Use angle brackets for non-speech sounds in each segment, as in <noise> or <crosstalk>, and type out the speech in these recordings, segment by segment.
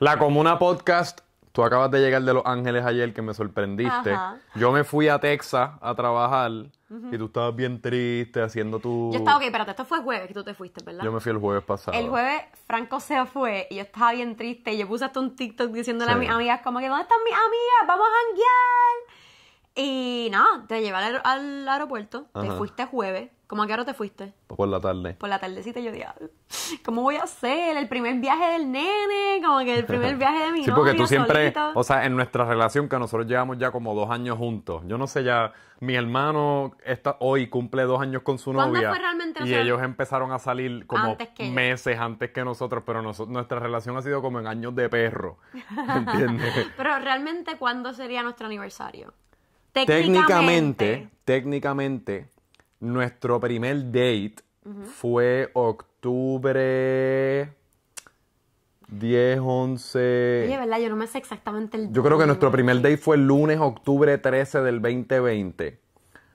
La Comuna Podcast, tú acabas de llegar de Los Ángeles ayer que me sorprendiste. Yo me fui a Texas a trabajar y tú estabas bien triste haciendo tu... Yo estaba, ok, espérate, esto fue el jueves que tú te fuiste, ¿verdad? Yo me fui el jueves pasado. El jueves Franco se fue y yo estaba bien triste y yo puse hasta un TikTok diciéndole a mis amigas como que ¿dónde están mis amigas? ¡Vamos a janguear! Y nada, te llevé al, aeropuerto, te fuiste jueves. ¿Cómo a qué te fuiste? por la tarde. Por la tardecita yo diablo. <laughs> ¿Cómo voy a hacer? El primer viaje del nene, como que el primer <laughs> viaje de mi Sí, porque tú siempre, o sea, en nuestra relación que nosotros llevamos ya como dos años juntos. Yo no sé ya, mi hermano está, hoy cumple dos años con su novia. fue realmente, y ellos empezaron a salir como meses antes que nosotros, pero nuestra relación ha sido como en años de perro. <laughs> ¿Entiendes? Pero realmente, ¿cuándo sería nuestro aniversario? Técnicamente, técnicamente, nuestro primer date fue octubre 10, 11. Oye, ¿verdad? Yo no me sé exactamente el Yo creo que nuestro primer date fue el lunes, octubre 13 del 2020.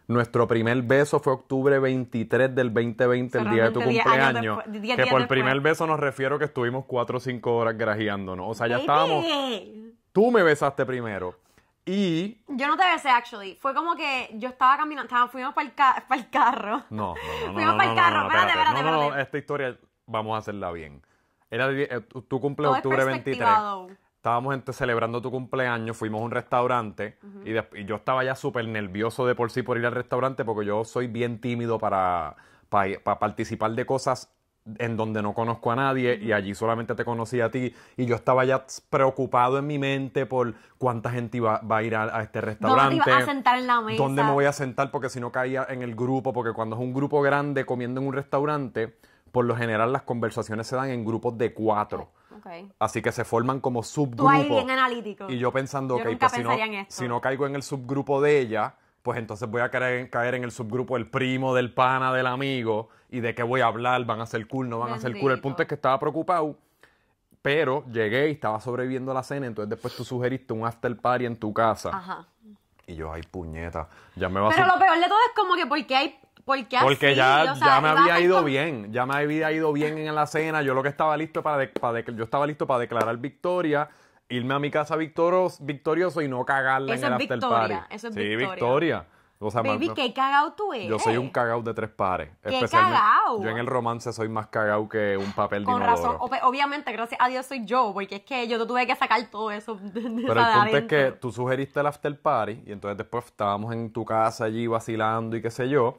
Nuestro primer beso fue octubre 23 del 2020, el día de tu cumpleaños. que por el primer beso nos refiero que estuvimos 4 o 5 horas grajeándonos. O sea, ya estábamos. Tú me besaste primero. Yo no te besé, actually. Fue como que yo estaba caminando, fuimos para el, carro. No, no, no. <laughs> fuimos no, para el carro. espérate, espérate, no, esta historia vamos a hacerla bien. Era eh, tu cumple octubre 23. Estábamos celebrando tu cumpleaños, fuimos a un restaurante y, yo estaba ya súper nervioso de por sí por ir al restaurante porque yo soy bien tímido para, para participar de cosas en donde no conozco a nadie y allí solamente te conocí a ti y yo estaba ya preocupado en mi mente por cuánta gente iba, va a ir a, este restaurante. ¿Dónde te a sentar en la mesa? ¿Dónde me voy a sentar? Porque si no caía en el grupo, porque cuando es un grupo grande comiendo en un restaurante, por lo general las conversaciones se dan en grupos de cuatro. Así que se forman como subgrupos. analítico. Y yo pensando, que pues si no, caigo en el subgrupo de ella, pues entonces voy a caer en, caer en el subgrupo del primo, del pana, del amigo y de qué voy a hablar, van a ser cool, no van a ser cool. El punto es que estaba preocupado, pero llegué y estaba sobreviviendo a la cena, entonces después tú sugeriste un after party en tu casa. Ajá. Y yo, ay, puñeta, ya me va Pero lo peor de todo es como que porque hay... Porque, porque ya, ya me había ido bien, ya me había ido bien en la cena, yo lo que estaba listo para, para yo estaba listo para declarar victoria, irme a mi casa victorioso y no cagarle en el after party. es sí, victoria. Baby, ¿qué cagao tú eres? Yo soy un cagao de tres pares. ¿Qué cagao? Yo en el romance soy más cagao que un papel de Con razón. obviamente, gracias a Dios soy yo, porque es que yo tuve que sacar todo eso <laughs> Pero el punto es que tú sugeriste el after party y entonces después estábamos en tu casa allí vacilando y qué sé yo.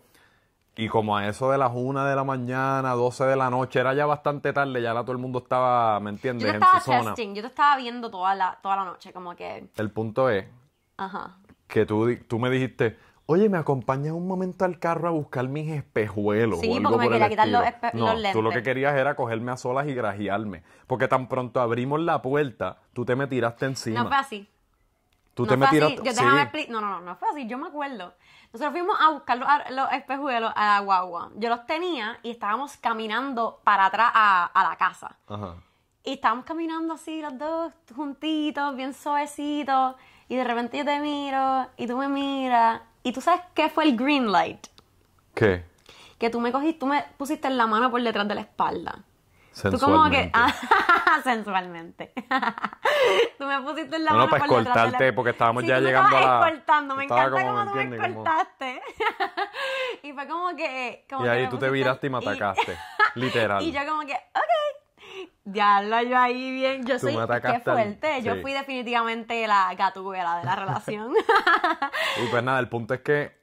Y como a eso de las una de la mañana, doce de la noche, era ya bastante tarde, ya la, todo el mundo estaba, ¿me entiendes? Yo estaba testing, yo te estaba viendo toda la, toda la noche, como que... El punto es que tú, tú me dijiste, Oye, ¿me acompañas un momento al carro a buscar mis espejuelos? Sí, porque me quería quitar los, no, lentes. Tú lo que querías era cogerme a solas y grajearme. Porque tan pronto abrimos la puerta, tú te me tiraste encima. No fue así. Tú te me tiraste. Yo No, no, no, no fue así. Yo me acuerdo. Nosotros fuimos a buscar los, espejuelos a la guagua. Yo los tenía y estábamos caminando para atrás a, la casa. Ajá. Y estábamos caminando así los dos juntitos, bien suavecitos. Y de repente yo te miro y tú me miras ¿Y tú sabes qué fue el green light? ¿Qué? Que tú me cogiste, tú me pusiste la mano por detrás de la espalda. Sensualmente. Tú como que... sensualmente. Ah, <laughs> <laughs> tú me pusiste la mano para por detrás de la... porque estábamos ya llegando a la... escoltando, me encanta como, cómo tú me escoltaste. <laughs> y fue como que... y ahí tú te viraste y me atacaste, literal. Y yo como que, ok, ya lo yo ahí bien. Yo soy qué fuerte. Yo fui definitivamente la gatuela de la relación. <laughs> y pues nada, el punto es que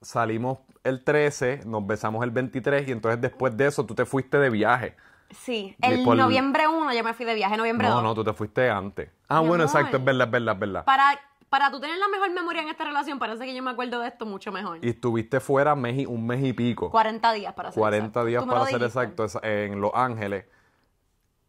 salimos el 13, nos besamos el 23 y entonces después de eso tú te fuiste de viaje. Sí, el noviembre 1 yo me fui de viaje, noviembre no, 2. No, no, tú te fuiste antes. Ah, bueno, exacto, es verdad, es verdad, es verdad. Para, para tú tener la mejor memoria en esta relación, parece que yo me acuerdo de esto mucho mejor. Y estuviste fuera mes y, un mes y pico. 40 días para ser 40 días para ser exacto en Los Ángeles.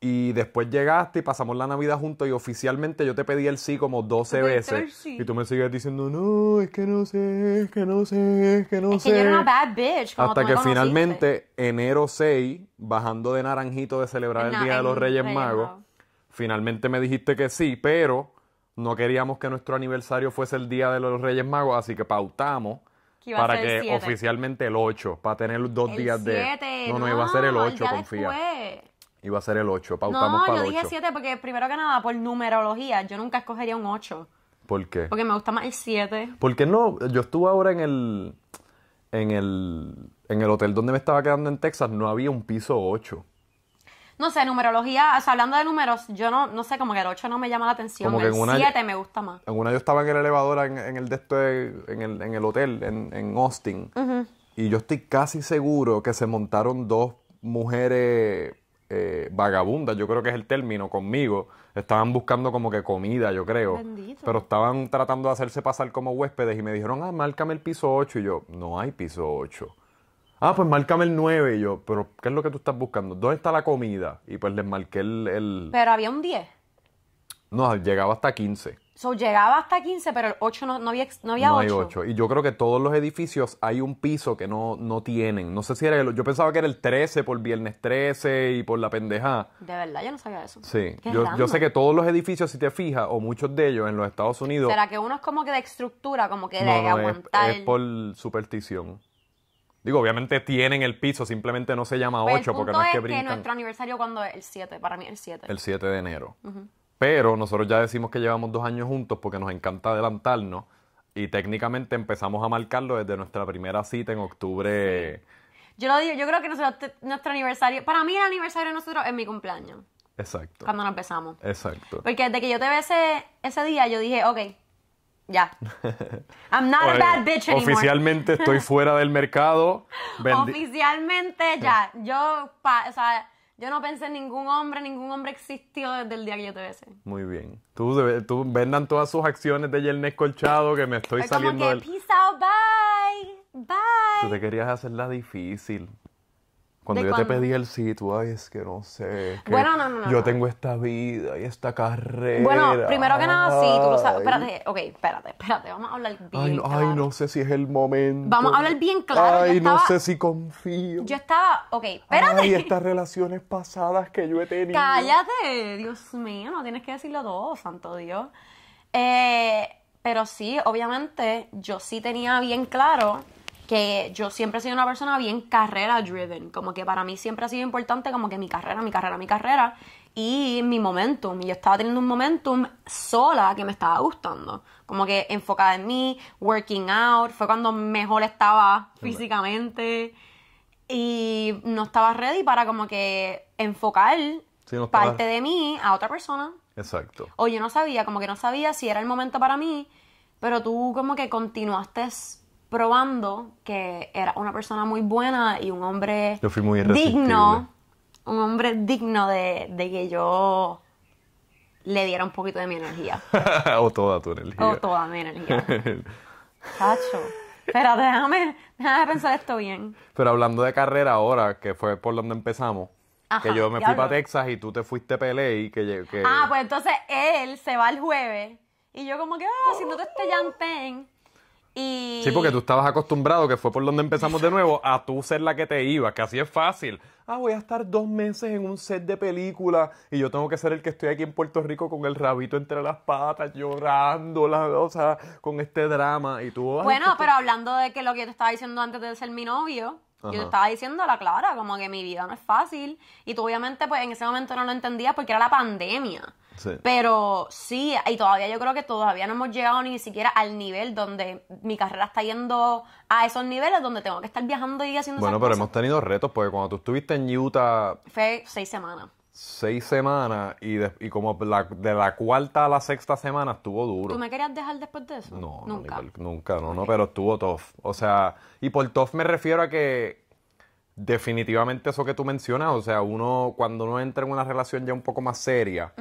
Y después llegaste y pasamos la Navidad juntos y oficialmente yo te pedí el sí como 12 veces. Y tú me sigues diciendo, no, es que no sé, es que no sé, es que no sé. Que yo era una bad bitch. Hasta que finalmente, enero 6, bajando de naranjito de celebrar el, Día de los Reyes, Magos, finalmente me dijiste que sí, pero no queríamos que nuestro aniversario fuese el Día de los Reyes Magos, así que pautamos. para que oficialmente el 8, para tener dos días de... No, no, iba a ser el 8, confía. Iba a ser el 8. Pautamos no, para yo dije 7 porque primero que nada, por numerología, yo nunca escogería un 8. ¿Por qué? Porque me gusta más el 7. ¿Por qué no, yo estuve ahora en el, en el, hotel donde me estaba quedando en Texas, no había un piso 8. No sé, numerología, hablando de números, yo no, no sé, como que el 8 no me llama la atención, el 7 me gusta más. Alguna una yo estaba en el elevador en, el en el, hotel en, en Austin y yo estoy casi seguro que se montaron dos mujeres eh, vagabundas, yo creo que es el término, conmigo. Estaban buscando como que comida, yo creo. Pero estaban tratando de hacerse pasar como huéspedes y me dijeron, ah, márcame el piso 8. Y yo, no hay piso 8. Ah, pues márcame el 9. Y yo, pero ¿qué es lo que tú estás buscando? ¿Dónde está la comida? Y pues les marqué el... el... Pero había un 10. No, llegaba hasta 15. So, llegaba hasta 15, pero el 8 no, no había, no había no Hay 8. Y yo creo que todos los edificios hay un piso que no, no tienen. No sé si era el, Yo pensaba que era el 13 por viernes 13 y por la pendeja. De verdad, yo no sabía eso. Sí. Yo, yo, sé que todos los edificios, si te fijas, o muchos de ellos en los Estados Unidos. ¿Será que uno es como que de estructura, como que de aguantar? Es, por superstición. Digo, obviamente tienen el piso, simplemente no se llama 8 pues porque no es que brincan. Es que nuestro aniversario cuando es el 7, para mí el 7. El 7 de enero. Ajá. Pero nosotros ya decimos que llevamos dos años juntos porque nos encanta adelantarnos y técnicamente empezamos a marcarlo desde nuestra primera cita en octubre. Yo lo digo, yo creo que nuestro aniversario, para mí el aniversario de nosotros es mi cumpleaños. Exacto. Cuando nos empezamos. Exacto. Porque desde que yo te ve ese, día, yo dije, ok, ya. <laughs> I'm not a bad bitch anymore. Oficialmente estoy fuera del mercado. <laughs> Oficialmente ya. <laughs> Yo, pa, o sea, yo no pensé en ningún hombre, ningún hombre existió desde el día que yo te besé. Muy bien. Tú, tú vendan todas sus acciones de Yernes Colchado que me estoy saliendo como que, bye, bye. Tú te querías hacerla difícil. Cuando yo te pedí el sí, tú, ay, es que no sé. bueno, no, no, no. Yo tengo esta vida y esta carrera. Bueno, primero que nada, sí, tú lo sabes. Espérate, ok, espérate, espérate. Vamos a hablar bien. Ay, no, claro. ay, no sé si es el momento. Vamos a hablar bien claro. Ay, no sé si confío. Yo estaba, ok, espérate. Y estas relaciones pasadas que yo he tenido. Cállate, Dios mío, no tienes que decirlo todo, santo Dios. Eh, pero sí, obviamente, yo sí tenía bien claro que yo siempre he sido una persona bien carrera driven, como que para mí siempre ha sido importante como que mi carrera, mi carrera, mi carrera y mi momentum. Y yo estaba teniendo un momentum sola que me estaba gustando, como que enfocada en mí, working out, fue cuando mejor estaba físicamente y no estaba ready para como que enfocar parte de mí a otra persona. Exacto. O yo no sabía, como que no sabía si era el momento para mí, pero tú como que continuaste probando que era una persona muy buena y un hombre digno, un hombre digno de, que yo le diera un poquito de mi energía. <laughs> o toda tu energía. O toda mi energía. Cacho. Pero déjame, pensar esto bien. Pero hablando de carrera ahora, que fue por donde empezamos, que yo me fui para Texas y tú te fuiste a y que, que... Ah, pues entonces él se va el jueves y yo como que, ah, si no este llantén Sí, porque tú estabas acostumbrado, que fue por donde empezamos de nuevo, a tú ser la que te iba, que así es fácil. Ah, voy a estar dos meses en un set de película y yo tengo que ser el que estoy aquí en Puerto Rico con el rabito entre las patas, llorando, la, o sea, con este drama. Y tú, bueno, pero hablando de que lo que yo te estaba diciendo antes de ser mi novio, yo te estaba diciendo a la Clara, como que mi vida no es fácil. Y tú obviamente, pues en ese momento no lo entendías porque era la pandemia. Pero sí, y todavía yo creo que todavía no hemos llegado ni siquiera al nivel donde mi carrera está yendo a esos niveles donde tengo que estar viajando y haciendo Bueno, pero hemos tenido retos, porque cuando tú estuviste en Utah... Fue seis semanas. Seis semanas y, y como de la cuarta a la sexta semana estuvo duro. ¿Tú me querías dejar después de eso? No, nunca. nunca, no, no, pero estuvo tough. O sea, y por tough me refiero a que definitivamente eso que tú mencionas, o sea, uno cuando uno entra en una relación ya un poco más seria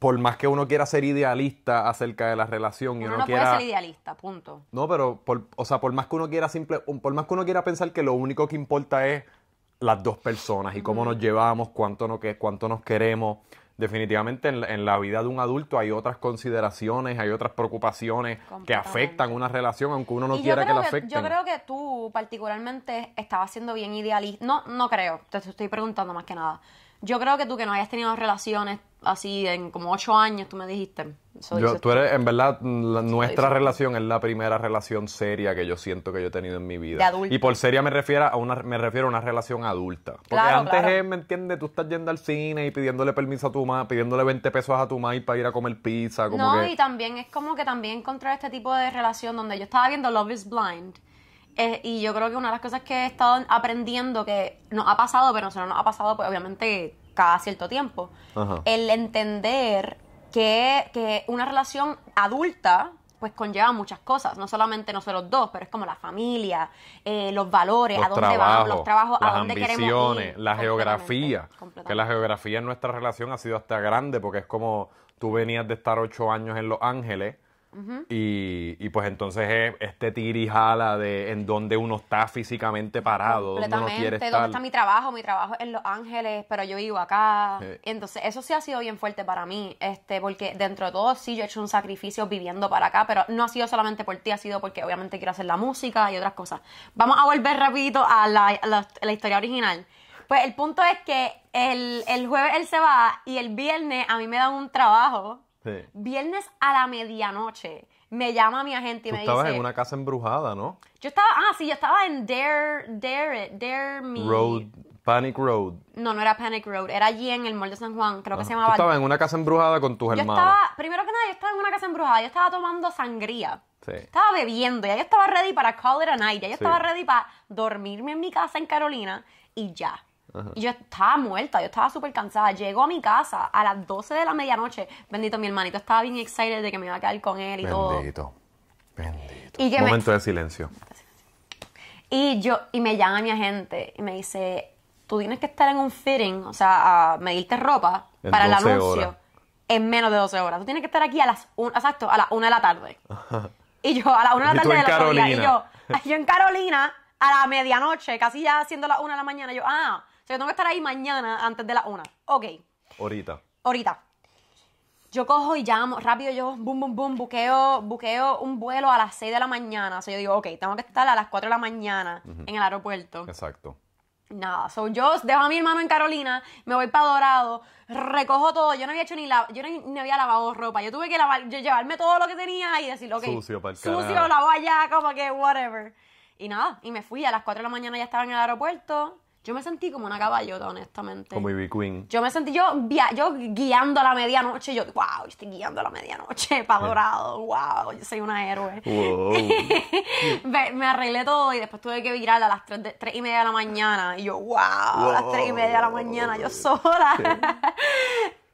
por más que uno quiera ser idealista acerca de la relación no ser idealista punto no pero por, o sea por más que uno quiera simple por más que uno quiera pensar que lo único que importa es las dos personas y cómo nos llevamos cuánto nos cuánto nos queremos definitivamente en, la vida de un adulto hay otras consideraciones hay otras preocupaciones que afectan una relación aunque uno no quiera que la afecten yo creo que tú particularmente estabas siendo bien idealista no no creo te estoy preguntando más que nada yo creo que tú que no hayas tenido relaciones así en como ocho años, tú me dijiste. tú eres, en verdad, nuestra relación es la primera relación seria que yo siento que yo he tenido en mi vida. Y por seria me refiero a una, me refiero a una relación adulta. Porque antes, ¿me entiendes? Tú estás yendo al cine y pidiéndole permiso a tu mamá, pidiéndole 20 pesos a tu mamá para ir a comer pizza. no, y también es como que también encontrar este tipo de relación donde yo estaba viendo Love is Blind y yo creo que una de las cosas que he estado aprendiendo que nos ha pasado, pero no se nos ha pasado, pues obviamente cada cierto tiempo, el entender que, una relación adulta, pues conlleva muchas cosas, no solamente nosotros dos, pero es como la familia, eh, los valores, los a dónde trabajos, los trabajos, las a dónde queremos La geografía, que la geografía en nuestra relación ha sido hasta grande porque es como tú venías de estar ocho años en Los Ángeles y, pues entonces es eh, este jala de en donde uno está físicamente parado, donde uno quiere estar. ¿Dónde está mi trabajo? Mi trabajo es en Los Ángeles, pero yo vivo acá. Entonces, eso sí ha sido bien fuerte para mí, este, porque dentro de todo sí yo he hecho un sacrificio viviendo para acá, pero no ha sido solamente por ti, ha sido porque obviamente quiero hacer la música y otras cosas. Vamos a volver rapidito a la, historia original. Pues el punto es que el, el jueves él se va y el viernes a mí me dan un trabajo Viernes a la medianoche me llama mi agente y me dice. Estabas en una casa embrujada, ¿no? Yo estaba, ah, sí, yo estaba en Dare, Dare, Dare Me. Road, Panic Road. No, no era Panic Road, era allí en el Mall de San Juan, creo que ah, se llamaba. Tú estabas en una casa embrujada con tus yo hermanos. Estaba, primero que nada, yo estaba en una casa embrujada, yo estaba tomando sangría. Estaba bebiendo, ya yo estaba ready para call it a night, ya yo estaba ready para dormirme en mi casa en Carolina y ya yo estaba muerta, yo estaba súper cansada. Llego a mi casa a las 12 de la medianoche. Bendito, mi hermanito estaba bien excited de que me iba a quedar con él y todo. Bendito, bendito. Y Momento de silencio. Y yo, y me llama mi agente y me dice, tú tienes que estar en un fitting, o sea, a medirte ropa para el anuncio en menos de 12 horas. Tú tienes que estar aquí a las, exacto, a las 1 de la tarde. Y yo a las 1 de la <laughs> tarde de la Carolina. y yo, <laughs> yo en Carolina a la medianoche, casi ya haciendo las 1 de la mañana, yo, ah, yo tengo que estar ahí mañana antes de la una. Ok. Ahorita. Ahorita. Yo cojo y llamo, rápido yo, boom, boom, boom, buqueo, un vuelo a las 6 de la mañana. O sea, yo digo, ok, tengo que estar a las 4 de la mañana en el aeropuerto. Exacto. Nada, so yo dejo a mi hermano en Carolina, me voy para Dorado, recojo todo. Yo no había hecho ni la, yo no, había lavado ropa. Yo tuve que llevarme todo lo que tenía y decir, ok, sucio, para el sucio lavo allá, como que whatever. Y nada, y me fui a las 4 de la mañana ya estaba en el aeropuerto. Yo me sentí como una caballota, honestamente. Como Ivy Queen. Yo me sentí yo, yo guiando a la medianoche. Yo, wow, estoy guiando a la medianoche <laughs> para Dorado. Wow, yo soy una héroe. <laughs> me, arreglé todo y después tuve que virar a las 3, de, y media de la mañana. Y yo, wow, a las 3 y media de la mañana, yo sola. <laughs>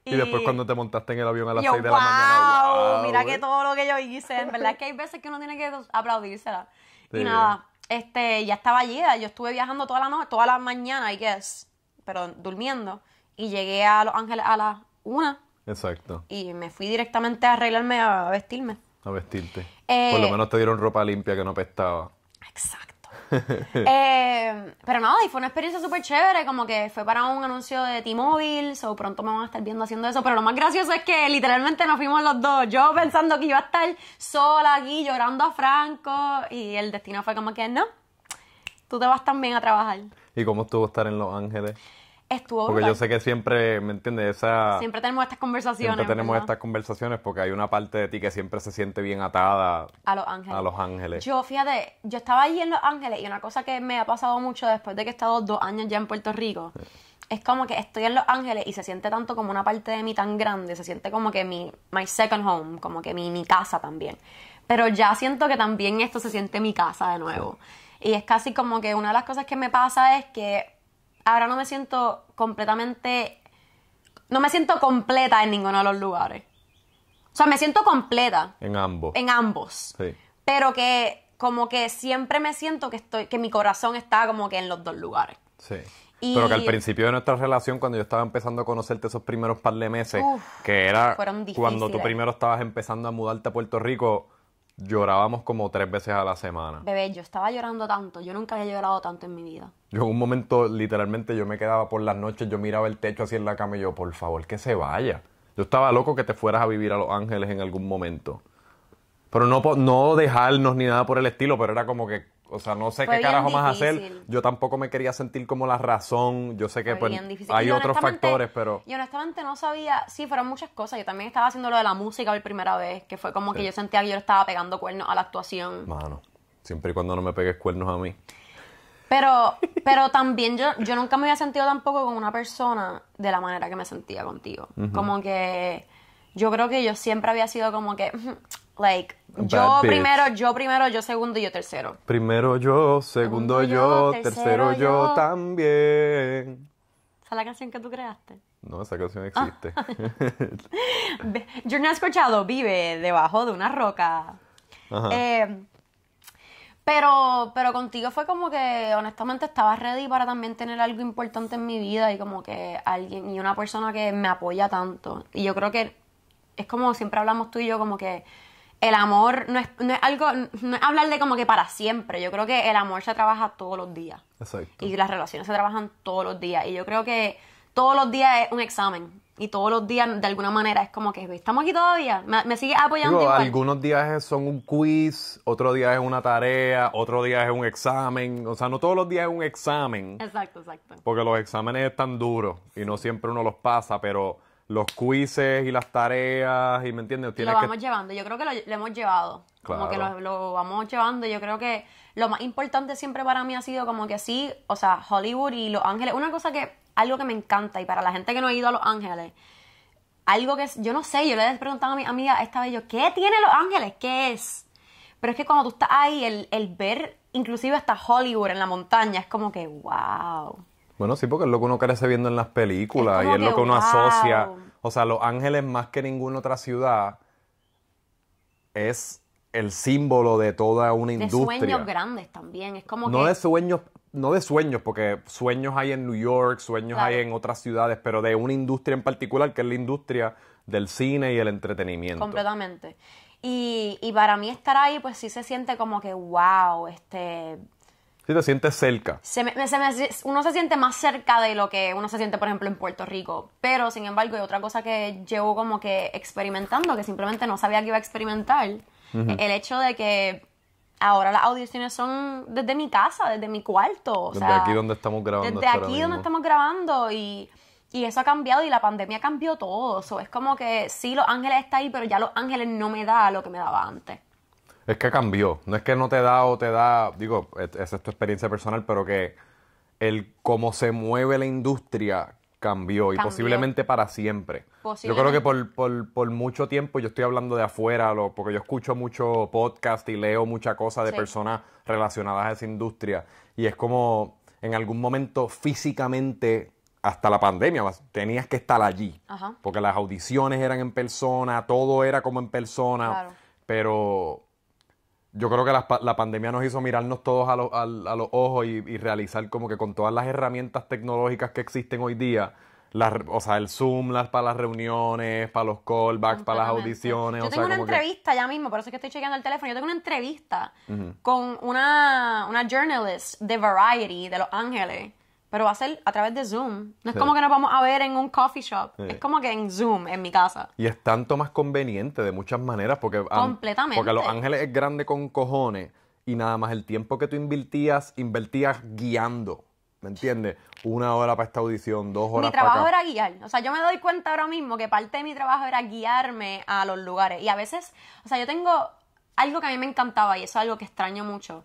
Y, después cuando te montaste en el avión a las 6 de la mañana. Wow, mira que todo lo que yo hice. En verdad es que hay veces que uno tiene que aplaudírsela. Y nada, este, ya estaba allí. Yo estuve viajando toda la noche, toda la mañana, I guess, pero durmiendo. Y llegué a Los Ángeles a las una. Exacto. Y me fui directamente a arreglarme, a vestirme. A vestirte. Eh, Por lo menos te dieron ropa limpia que no pestaba. Exacto. <laughs> Eh, pero nada, y fue una experiencia súper chévere, como que fue para un anuncio de T-Mobile, so pronto me van a estar viendo haciendo eso, pero lo más gracioso es que literalmente nos fuimos los dos, yo pensando que iba a estar sola aquí llorando a Franco, y el destino fue como que no, tú te vas también a trabajar. ¿Y cómo estuvo estar en Los Ángeles? estuvo Porque yo sé que siempre, ¿me entiendes? Esa, siempre tenemos estas conversaciones. Siempre tenemos estas conversaciones porque hay una parte de ti que siempre se siente bien atada a Los Ángeles. A Los Ángeles. Yo, fíjate, yo estaba ahí en Los Ángeles y una cosa que me ha pasado mucho después de que he estado dos años ya en Puerto Rico. Es como que estoy en Los Ángeles y se siente tanto como una parte de mí tan grande, se siente como que mi my second home, como que mi, casa también. Pero ya siento que también esto se siente mi casa de nuevo. Y es casi como que una de las cosas que me pasa es que ahora no me siento completamente, no me siento completa en ninguno de los lugares. O sea, me siento completa. En ambos. En ambos. Sí. Pero que como que siempre me siento que estoy, que mi corazón está como que en los dos lugares. Sí. Pero que al principio de nuestra relación, cuando yo estaba empezando a conocerte esos primeros par de meses, que era cuando tú primero estabas empezando a mudarte a Puerto Rico, llorábamos como tres veces a la semana. Bebé, yo estaba llorando tanto, yo nunca había llorado tanto en mi vida. Yo en un momento, literalmente, yo me quedaba por las noches, yo miraba el techo así en la cama y yo, por favor, que se vaya. Yo estaba loco que te fueras a vivir a Los Ángeles en algún momento. Pero no, no dejarnos ni nada por el estilo, pero era como que o sea, no sé qué carajo más hacer. Yo tampoco me quería sentir como la razón. Yo sé que pues, hay otros factores, pero... Y honestamente no sabía, sí, fueron muchas cosas. Yo también estaba haciendo lo de la música por primera vez, que fue como que yo sentía que yo estaba pegando cuernos a la actuación. Mano, siempre y cuando no me pegues cuernos a mí. Pero, pero también yo, yo nunca me había sentido tampoco con una persona de la manera que me sentía contigo. Como que yo creo que yo siempre había sido como que like yo primero, yo primero, yo segundo y yo tercero. Primero yo, segundo, yo, tercero, yo, también. ¿Esa es la canción que tú creaste? No, esa canción ah. existe. <laughs> yo no he escuchado Vive debajo de una roca. Ajá. Em, pero, pero contigo fue como que honestamente estaba ready para también tener algo importante en mi vida y como que alguien y una persona que me apoya tanto. Y yo creo que es como siempre hablamos tú y yo, como que el amor no es, no es algo, no es hablar de como que para siempre. Yo creo que el amor se trabaja todos los días. Exacto. Y las relaciones se trabajan todos los días. Y yo creo que todos los días es un examen. Y todos los días, de alguna manera, es como que pues, estamos aquí todavía. Me, me sigue apoyando. Digo, Algunos días son un quiz, otro día es una tarea, otro día es un examen. O sea, no todos los días es un examen. Exacto, exacto. Porque los exámenes están duros y no siempre uno los pasa, pero los quizzes y las tareas y me entiendes lo vamos llevando yo creo que lo, hemos llevado como que lo, vamos llevando yo creo que lo más importante siempre para mí ha sido como que así, o sea Hollywood y Los Ángeles una cosa que algo que me encanta y para la gente que no ha ido a Los Ángeles algo que yo no sé yo le he preguntado a mi amiga esta vez yo qué tiene Los Ángeles qué es pero es que cuando tú estás ahí el, el ver inclusive hasta Hollywood en la montaña es como que wow bueno, sí, porque es lo que uno crece viendo en las películas y es lo que uno asocia. O sea, Los Ángeles más que ninguna otra ciudad es el símbolo de toda una industria. De sueños grandes también, es como no de sueños, no de sueños, porque sueños hay en New York, sueños hay en otras ciudades, pero de una industria en particular que es la industria del cine y el entretenimiento. Completamente. Y, y para mí estar ahí, pues sí se siente como que, wow, este, Sí, te sientes cerca. uno se siente más cerca de lo que uno se siente, por ejemplo, en Puerto Rico. Pero, sin embargo, hay otra cosa que llevo como que experimentando, que simplemente no sabía que iba a experimentar, el hecho de que ahora las audiciones son desde mi casa, desde mi cuarto. desde aquí donde estamos grabando. Desde aquí donde estamos grabando y... eso ha cambiado y la pandemia cambió todo. es como que sí, Los Ángeles está ahí, pero ya Los Ángeles no me da lo que me daba antes. Es que cambió. No es que no te da o te da, digo, esa es tu experiencia personal, pero que el cómo se mueve la industria cambió, y posiblemente para siempre. Yo creo que por, mucho tiempo, yo estoy hablando de afuera, porque yo escucho mucho podcast y leo mucha cosa de personas relacionadas a esa industria. Y es como en algún momento físicamente hasta la pandemia, tenías que estar allí. Porque las audiciones eran en persona, todo era como en persona. Claro. Pero yo creo que la, la, pandemia nos hizo mirarnos todos a, a, los ojos y, realizar como que con todas las herramientas tecnológicas que existen hoy día, las, o sea, el Zoom las, para las reuniones, para los callbacks, para las audiciones. Yo tengo una entrevista ya mismo, por eso es que estoy chequeando el teléfono. Yo tengo una entrevista con una, una journalist de Variety de Los Ángeles pero va a ser a través de Zoom. No es como que nos vamos a ver en un coffee shop, es como que en Zoom, en mi casa. Y es tanto más conveniente de muchas maneras porque... Porque Los Ángeles es grande con cojones y nada más el tiempo que tú invertías, invertías guiando. ¿Me entiendes? Una hora para esta audición, dos horas para. Mi trabajo era guiar. O sea, yo me doy cuenta ahora mismo que parte de mi trabajo era guiarme a los lugares. Y a veces, o sea, yo tengo algo que a mí me encantaba y eso es algo que extraño mucho.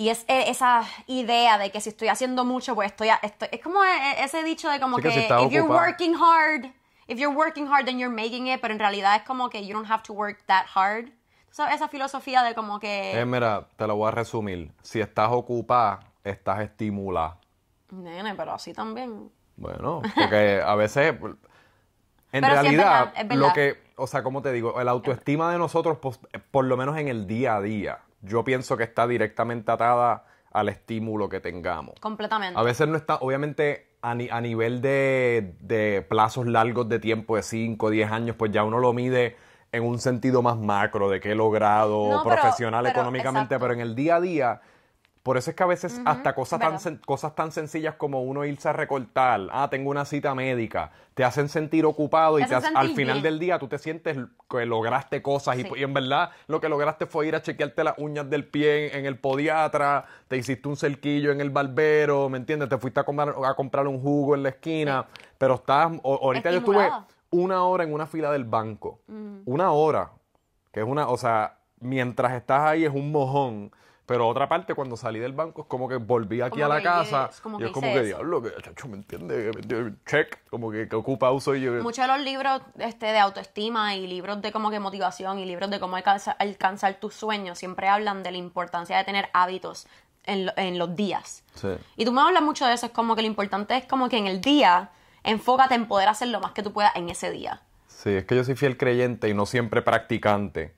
Y eh, esa idea de que si estoy haciendo mucho, pues estoy, es como eh, eh, ese dicho de como que, si if you're working hard, if you're working hard then you're making it, pero en realidad es como que you don't have to work that hard. Esa filosofía de como que... Eh, mira, te lo voy a resumir. Si estás ocupada, estás estimulada. Nene, pero así también. Bueno, porque a veces... <laughs> En realidad, lo que... O sea, como te digo, el autoestima de nosotros, pues, por lo menos en el día a día yo pienso que está directamente atada al estímulo que tengamos. Completamente. A veces no está, obviamente, a, nivel de, plazos largos de tiempo, de 5, 10 años, pues ya uno lo mide en un sentido más macro de qué he logrado profesional, económicamente, pero en el día a día por eso es que a veces hasta cosas tan, cosas tan sencillas como uno irse a recortar, ah, tengo una cita médica, te hacen sentir ocupado y al final del día tú te sientes que lograste cosas y, en verdad lo que lograste fue ir a chequearte las uñas del pie en, el podiatra, te hiciste un cerquillo en el barbero, ¿me entiendes? Te fuiste a, comprar, a comprar un jugo en la esquina, pero estás, ahorita yo estuve una hora en una fila del banco, mm. una hora, que es una, o sea, mientras estás ahí es un mojón pero otra parte, cuando salí del banco, es como que volví aquí a la casa. Es como y es como que, diablo, que chacho, ¿me entiendes? Check, como que, ocupa uso y yo. Muchos de los libros este, de autoestima y libros de como que motivación y libros de cómo alcanzar, tus sueños siempre hablan de la importancia de tener hábitos en, en los días. Y tú me hablas mucho de eso, es como que lo importante es como que en el día enfócate en poder hacer lo más que tú puedas en ese día. Sí, es que yo soy fiel creyente y no siempre practicante.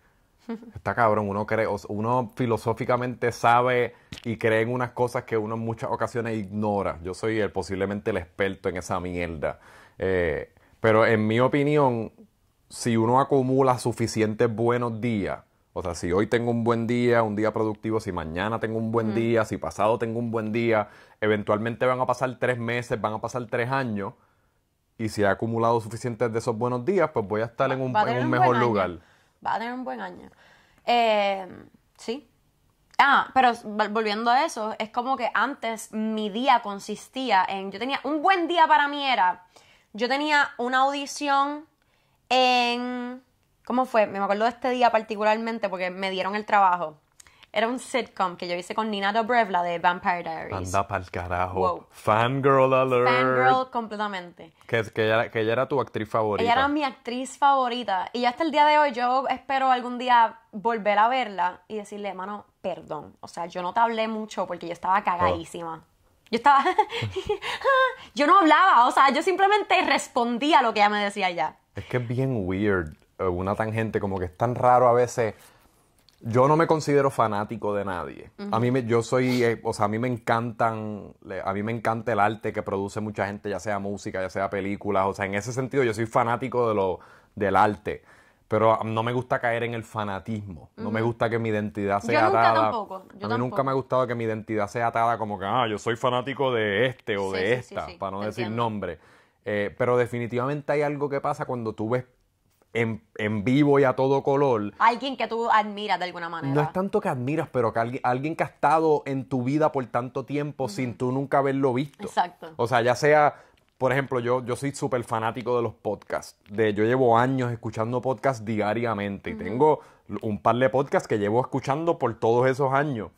Está cabrón, uno cree, uno filosóficamente sabe y cree en unas cosas que uno en muchas ocasiones ignora. Yo soy el, posiblemente el experto en esa mierda. Eh, pero en mi opinión, si uno acumula suficientes buenos días, o sea, si hoy tengo un buen día, un día productivo, si mañana tengo un buen mm. día, si pasado tengo un buen día, eventualmente van a pasar tres meses, van a pasar tres años, y si he acumulado suficientes de esos buenos días, pues voy a estar en un, mejor lugar va a tener un buen año. Eh, sí. Ah, pero volviendo a eso, es como que antes mi día consistía en, yo tenía, un buen día para mí era, yo tenía una audición en, ¿cómo fue? Me acuerdo de este día particularmente porque me dieron el trabajo. Era un sitcom que yo hice con Nina la de Vampire Diaries. Anda pa'l carajo. Fangirl alert. Fangirl completamente. Que, ella, era tu actriz favorita. Ella era mi actriz favorita. Y hasta el día de hoy yo espero algún día volver a verla y decirle, mano, perdón. O sea, yo no te hablé mucho porque yo estaba cagadísima. Yo estaba. <laughs> <laughs> yo no hablaba, o sea, yo simplemente respondía a lo que ella me decía ya. Es que es bien weird, eh, una tangente, como que es tan raro a veces yo no me considero fanático de nadie. A mí me, yo soy, eh, o sea, a mí me encantan, a mí me encanta el arte que produce mucha gente, ya sea música, ya sea películas, o sea, en ese sentido yo soy fanático de lo, del arte. Pero no me gusta caer en el fanatismo. No me gusta que mi identidad sea nunca atada. a mí nunca me ha gustado que mi identidad sea atada como que, ah, yo soy fanático de este o de esta, para no decir nombre. Eh, pero definitivamente hay algo que pasa cuando tú ves en, vivo y a todo color. Alguien que tú admiras de alguna manera. No es tanto que admiras, pero que alguien, que ha estado en tu vida por tanto tiempo sin tú nunca haberlo visto. Exacto. O sea, ya sea, por ejemplo, yo, soy súper fanático de los podcasts. De, yo llevo años escuchando podcasts diariamente y tengo un par de podcasts que llevo escuchando por todos esos años.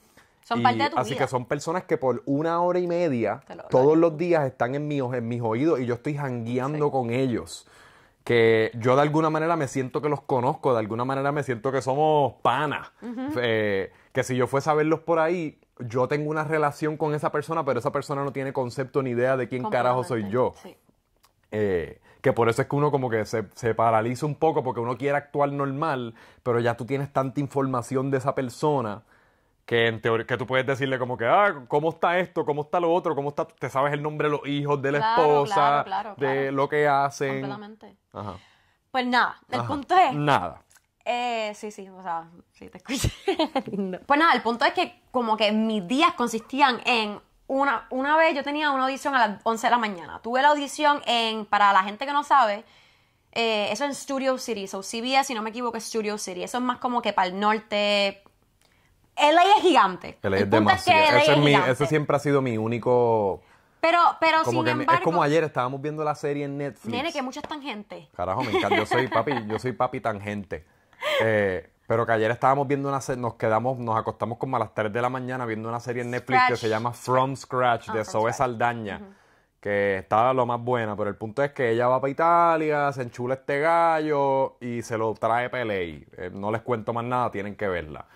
Son parte de tu así que son personas que por una hora y media, todos los días están en, mis oídos y yo estoy jangueando con ellos que yo de alguna manera me siento que los conozco, de alguna manera me siento que somos panas, eh, que si yo fuese a verlos por ahí, yo tengo una relación con esa persona, pero esa persona no tiene concepto ni idea de quién carajo soy yo. Eh, que por eso es que uno como que se, se, paraliza un poco porque uno quiere actuar normal, pero ya tú tienes tanta información de esa persona que en teoría que tú puedes decirle como que ah cómo está esto cómo está lo otro cómo está te sabes el nombre de los hijos de la esposa claro, claro, de lo que hacen completamente Ajá. pues nada el punto es nada eh, sí sí o sea sí te escuché <laughs> pues nada el punto es que como que mis días consistían en una, una vez yo tenía una audición a las 11 de la mañana. Tuve la audición en, para la gente que no sabe, eh, eso en Studio City, so CBS, si no me equivoco, es Studio City. Eso es más como que para el norte, LA es gigante. LA es demasiado. Es ese, siempre ha sido mi único. Pero, pero sin embargo. Es como ayer estábamos viendo la serie en Netflix. Tiene que muchas tangentes. Carajo, me encanta. Yo soy papi, yo soy papi tangente. Eh, pero que ayer estábamos viendo una serie, nos quedamos, nos acostamos como a las 3 de la mañana viendo una serie en Netflix que se llama From Scratch ah, de Zoe Saldaña, que estaba lo más buena, pero el punto es que ella va para Italia, se enchula este gallo y se lo trae para eh, no les cuento más nada, tienen que verla.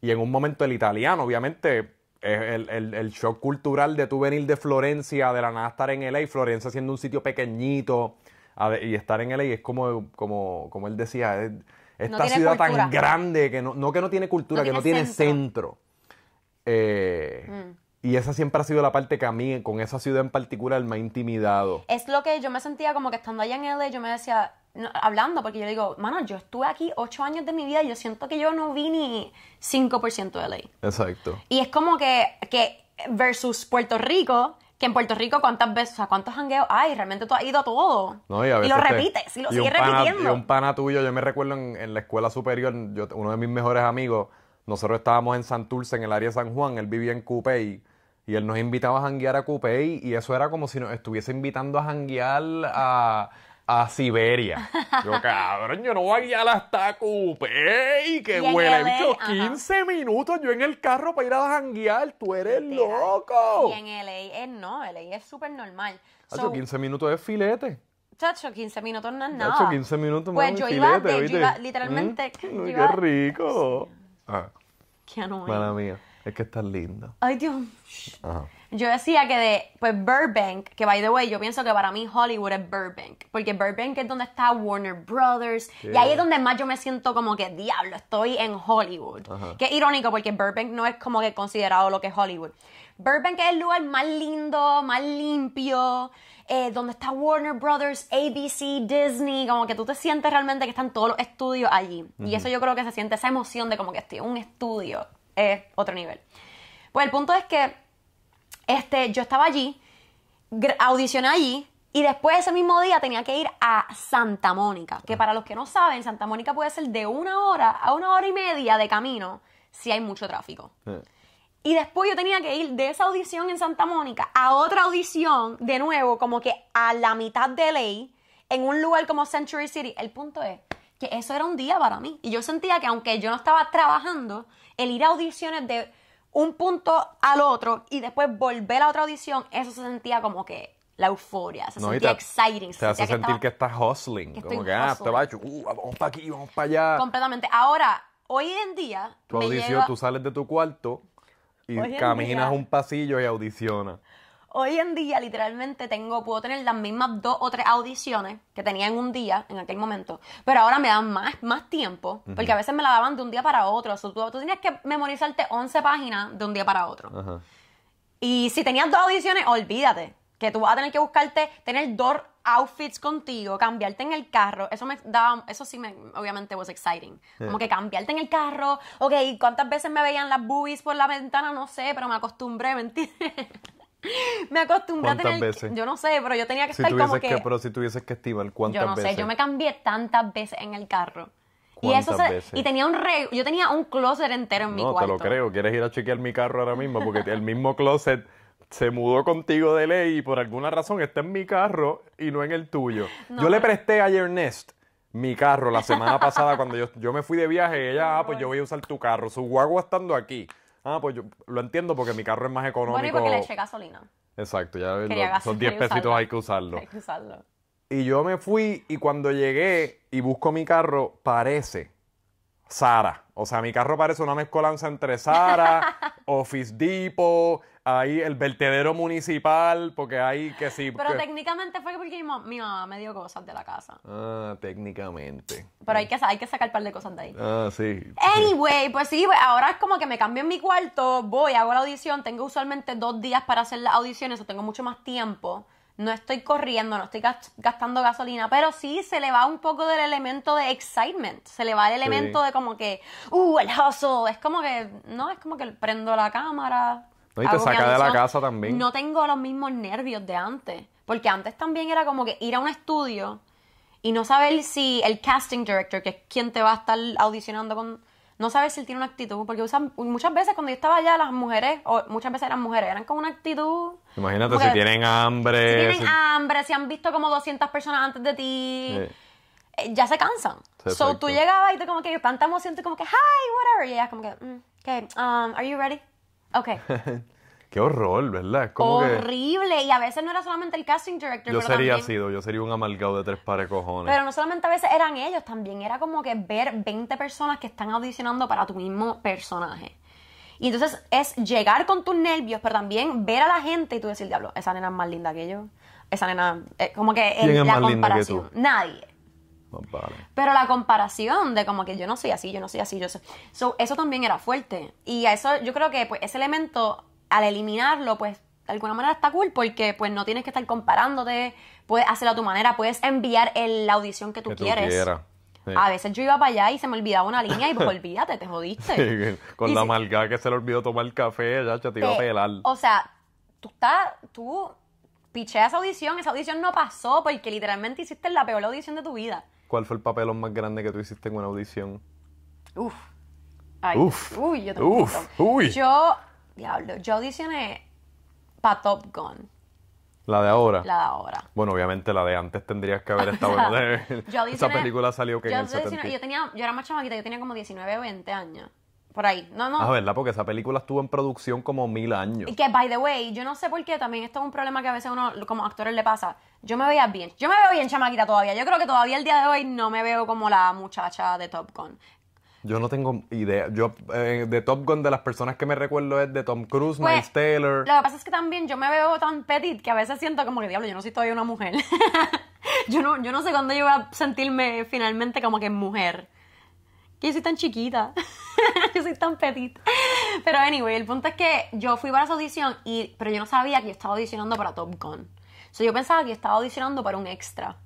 Y en un momento el italiano, obviamente, el, el, el, shock cultural de tú venir de Florencia, de la nada estar en LA, Florencia siendo un sitio pequeñito y estar en LA es como, como, como él decía, esta ciudad tan grande, que no, no, que no tiene cultura, que no tiene centro. Eh, mm. Y esa siempre ha sido la parte que a mí, con esa ciudad en particular, me ha intimidado. Es lo que yo me sentía como que estando allá en LA, yo me decía, hablando, porque yo digo, mano, yo estuve aquí ocho años de mi vida y yo siento que yo no vi ni 5% de LA. Exacto. Y es como que, que versus Puerto Rico, que en Puerto Rico cuántas veces, o sea, cuántos hangueos hay, realmente tú has ido a todo. No, y, a veces lo repites, y lo sigues repitiendo. un pana tuyo, yo me recuerdo en, la escuela superior, uno de mis mejores amigos, nosotros estábamos en Santurce, en el área de San Juan, él vivía en Coupey y él nos invitaba a janguear a Coupey y eso era como si nos estuviese invitando a janguear a, a Siberia. Yo, <laughs> cabrón, yo no voy a guiar hasta Coupey, que huele. He 15 minutos yo en el carro para ir a janguear. Tú eres loco. Y en LA no, LA es súper normal. 15 minutos es filete. Chacho, 15 minutos no es nada. Chacho, 15 minutos Pues yo, iba filete, literalmente. ¿Mm? qué rico. Ah. Qué anónimo Mala mía. Es que estás lindo. Ay, Dios. Yo decía que de pues Burbank, que by the way, yo pienso que para mí Hollywood es Burbank, porque Burbank es donde está Warner Brothers y ahí es donde más yo me siento como que diablo, estoy en Hollywood. Que irónico porque Burbank no es como que considerado lo que es Hollywood. Burbank es el lugar más lindo, más limpio, eh, donde está Warner Brothers, ABC, Disney, como que tú te sientes realmente que están todos los estudios allí. Y eso yo creo que se siente esa emoción de como que estoy en un estudio es otro nivel. Pues el punto es que este, yo estaba allí, audicioné allí, y después ese mismo día tenía que ir a Santa Mónica, que para los que no saben, Santa Mónica puede ser de una hora a una hora y media de camino si hay mucho tráfico. Eh. Y después yo tenía que ir de esa audición en Santa Mónica a otra audición de nuevo, como que a la mitad de ley, en un lugar como Century City. El punto es que eso era un día para mí. Y yo sentía que aunque yo no estaba trabajando, el ir a audiciones de un punto al otro y después volver a otra audición, eso se sentía como que la euforia, se sentía exciting. Se te hace sentir que estás hustling, como que, ah, te vas, uh, vamos para aquí, vamos para allá. Completamente. Ahora, hoy en día... Tu audición, tú sales de tu cuarto y caminas un pasillo y audicionas. Hoy en día, literalmente, tengo, puedo tener las mismas dos o tres audiciones que tenía en un día, en aquel momento, pero ahora me dan más, más tiempo, porque a veces me la daban de un día para otro. tú, tenías que memorizarte 11 páginas de un día para otro. Y si tenías dos audiciones, olvídate, que tú vas a tener que buscarte, tener dos outfits contigo, cambiarte en el carro, eso me daba, eso sí me, obviamente was exciting. Como que cambiarte en el carro, ok, cuántas veces me veían las boobies por la ventana, no sé, pero me acostumbré, ¿me entiendes? <laughs> me acostumbré a Yo no sé, pero yo tenía que estar como que, Pero si tuvieses que estimar, ¿cuántas veces? Yo no sé, yo me cambié tantas veces en el carro. Y eso Y tenía un re, yo tenía un closet entero en mi cuarto. No, te lo creo. ¿Quieres ir a chequear mi carro ahora mismo? Porque el mismo closet se mudó contigo de ley y por alguna razón está en mi carro y no en el tuyo. yo le eh. presté a Ernest mi carro la semana pasada <laughs> cuando yo, yo me fui de viaje. y Ella, ah, pues yo voy a usar tu carro. Su guagua estando aquí ah, pues yo lo entiendo porque mi carro es más económico. Bueno, y porque le eché gasolina. Exacto, ya son 10 pesitos, hay que usarlo. Hay que usarlo. Y yo me fui y cuando llegué y busco mi carro, parece Sara. O sea, mi carro parece una mezcolanza entre Sara, <laughs> Office Depot, ahí el vertedero municipal, porque hay que sí. Pero técnicamente fue porque mi, mamá, me dio cosas de la casa. Ah, técnicamente. Pero hay que, hay que sacar un par de cosas de ahí. Ah, sí. Anyway, pues sí, pues ahora es como que me cambio en mi cuarto, voy, hago la audición. Tengo usualmente dos días para hacer las audiciones, o tengo mucho más tiempo. No estoy corriendo, no estoy gastando gasolina, pero sí se le va un poco del elemento de excitement, se le va el elemento de como que, uh, el hustle, es como que, no, es como que prendo la cámara, y te saca de la casa también. No tengo los mismos nervios de antes. Porque antes también era como que ir a un estudio y no saber si el casting director, que es quien te va a estar audicionando con. No saber si él tiene una actitud. Porque muchas veces cuando yo estaba allá, las mujeres, o muchas veces eran mujeres, eran con una actitud. Imagínate si tienen hambre. Si tienen hambre, si han visto como 200 personas antes de ti. Eh, ya se cansan. So tú llegabas y te como que espantamos, emoción, como que, hi, whatever. Y ellas como que, mm, okay, um, are you ready? Ok. <laughs> Qué horror, ¿verdad? Horrible. Y a veces no era solamente el casting director. Yo sería así, yo sería un amalgado de tres pares cojones. Pero no solamente a veces eran ellos, también era como que ver 20 personas que están audicionando para tu mismo personaje. Y entonces es llegar con tus nervios, pero también ver a la gente y tú decir, diablo, esa nena es más linda que yo. Esa nena, eh, como que ¿Quién es la comparación. Nadie. Pero la comparación de como que yo no soy así, yo no soy así, yo soy... eso también era fuerte. Y a eso yo creo que pues, ese elemento, al eliminarlo, pues de alguna manera está cool porque pues no tienes que estar comparándote, puedes hacerlo a tu manera, puedes enviar la audición que tú quieres. A veces yo iba para allá y se me olvidaba una línea y pues <laughs> olvídate, te jodiste. con la si... que se le olvidó tomar el café, ya te, iba a pelar. O sea, tú estás, tú piché esa audición, esa audición no pasó porque literalmente hiciste la peor audición de tu vida. ¿Cuál fue el papel más grande que tú hiciste en una audición? Uf. Ay, uf. Uy, yo tengo uf. Uy. Yo, diablo, yo audicioné para Top Gun. ¿La de ahora? La de ahora. Bueno, obviamente la de antes tendrías que haber <laughs> estado en de... <laughs> Esa película salió que yo Yo, tenía, yo era más chamaquita, yo tenía como 19 o 20 años. Por ahí. No, no. Ah, ¿verdad? Porque esa película estuvo en producción como mil años. Y que, by the way, yo no sé por qué también esto es un problema que a veces uno como actores le pasa. Yo me veía bien. Yo me veo bien chamaquita todavía. Yo creo que todavía el día de hoy no me veo como la muchacha de Top Gun. Yo no tengo idea. Yo, eh, de Top Gun, de las personas que me recuerdo es de Tom Cruise, pues, Miles Taylor. Lo que pasa es que también yo me veo tan petit que a veces siento como que, diablo, yo no soy todavía una mujer. <laughs> yo, no, yo no sé cuándo yo voy a sentirme finalmente como que mujer yo soy tan chiquita, <laughs> yo soy tan petita. Pero anyway, el punto es que yo fui para esa audición, y, pero yo no sabía que yo estaba audicionando para Top Gun. So, yo pensaba que estaba audicionando para un extra.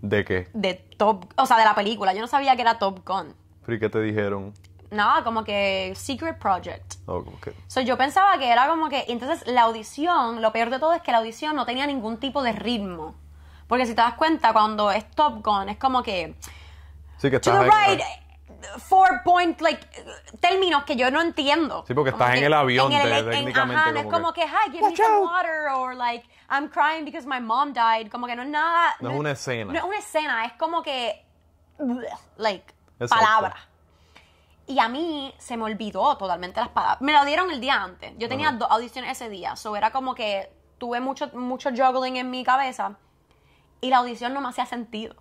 ¿De qué? De Top, o sea, de la película. Yo no sabía que era Top Gun. ¿Pero y qué te dijeron? Nada, como que Secret Project. Oh, okay. so, yo pensaba que era como que. Entonces, la audición, lo peor de todo es que la audición no tenía ningún tipo de ritmo. Porque si te das cuenta, cuando es Top Gun, es como que. Sí, que está. To the four point, like, términos que yo no entiendo. Sí, porque estás en el avión, técnicamente. como es como que, hi, give me some water, or like, I'm crying because my mom died. Como que no es nada. No, es una escena. No es una escena, es como que, like, palabra. Y a mí se me olvidó totalmente las palabras. Me lo dieron el día antes. Yo tenía dos audiciones ese día. So era como que tuve mucho, mucho juggling en mi cabeza. Y la audición no me hacía sentido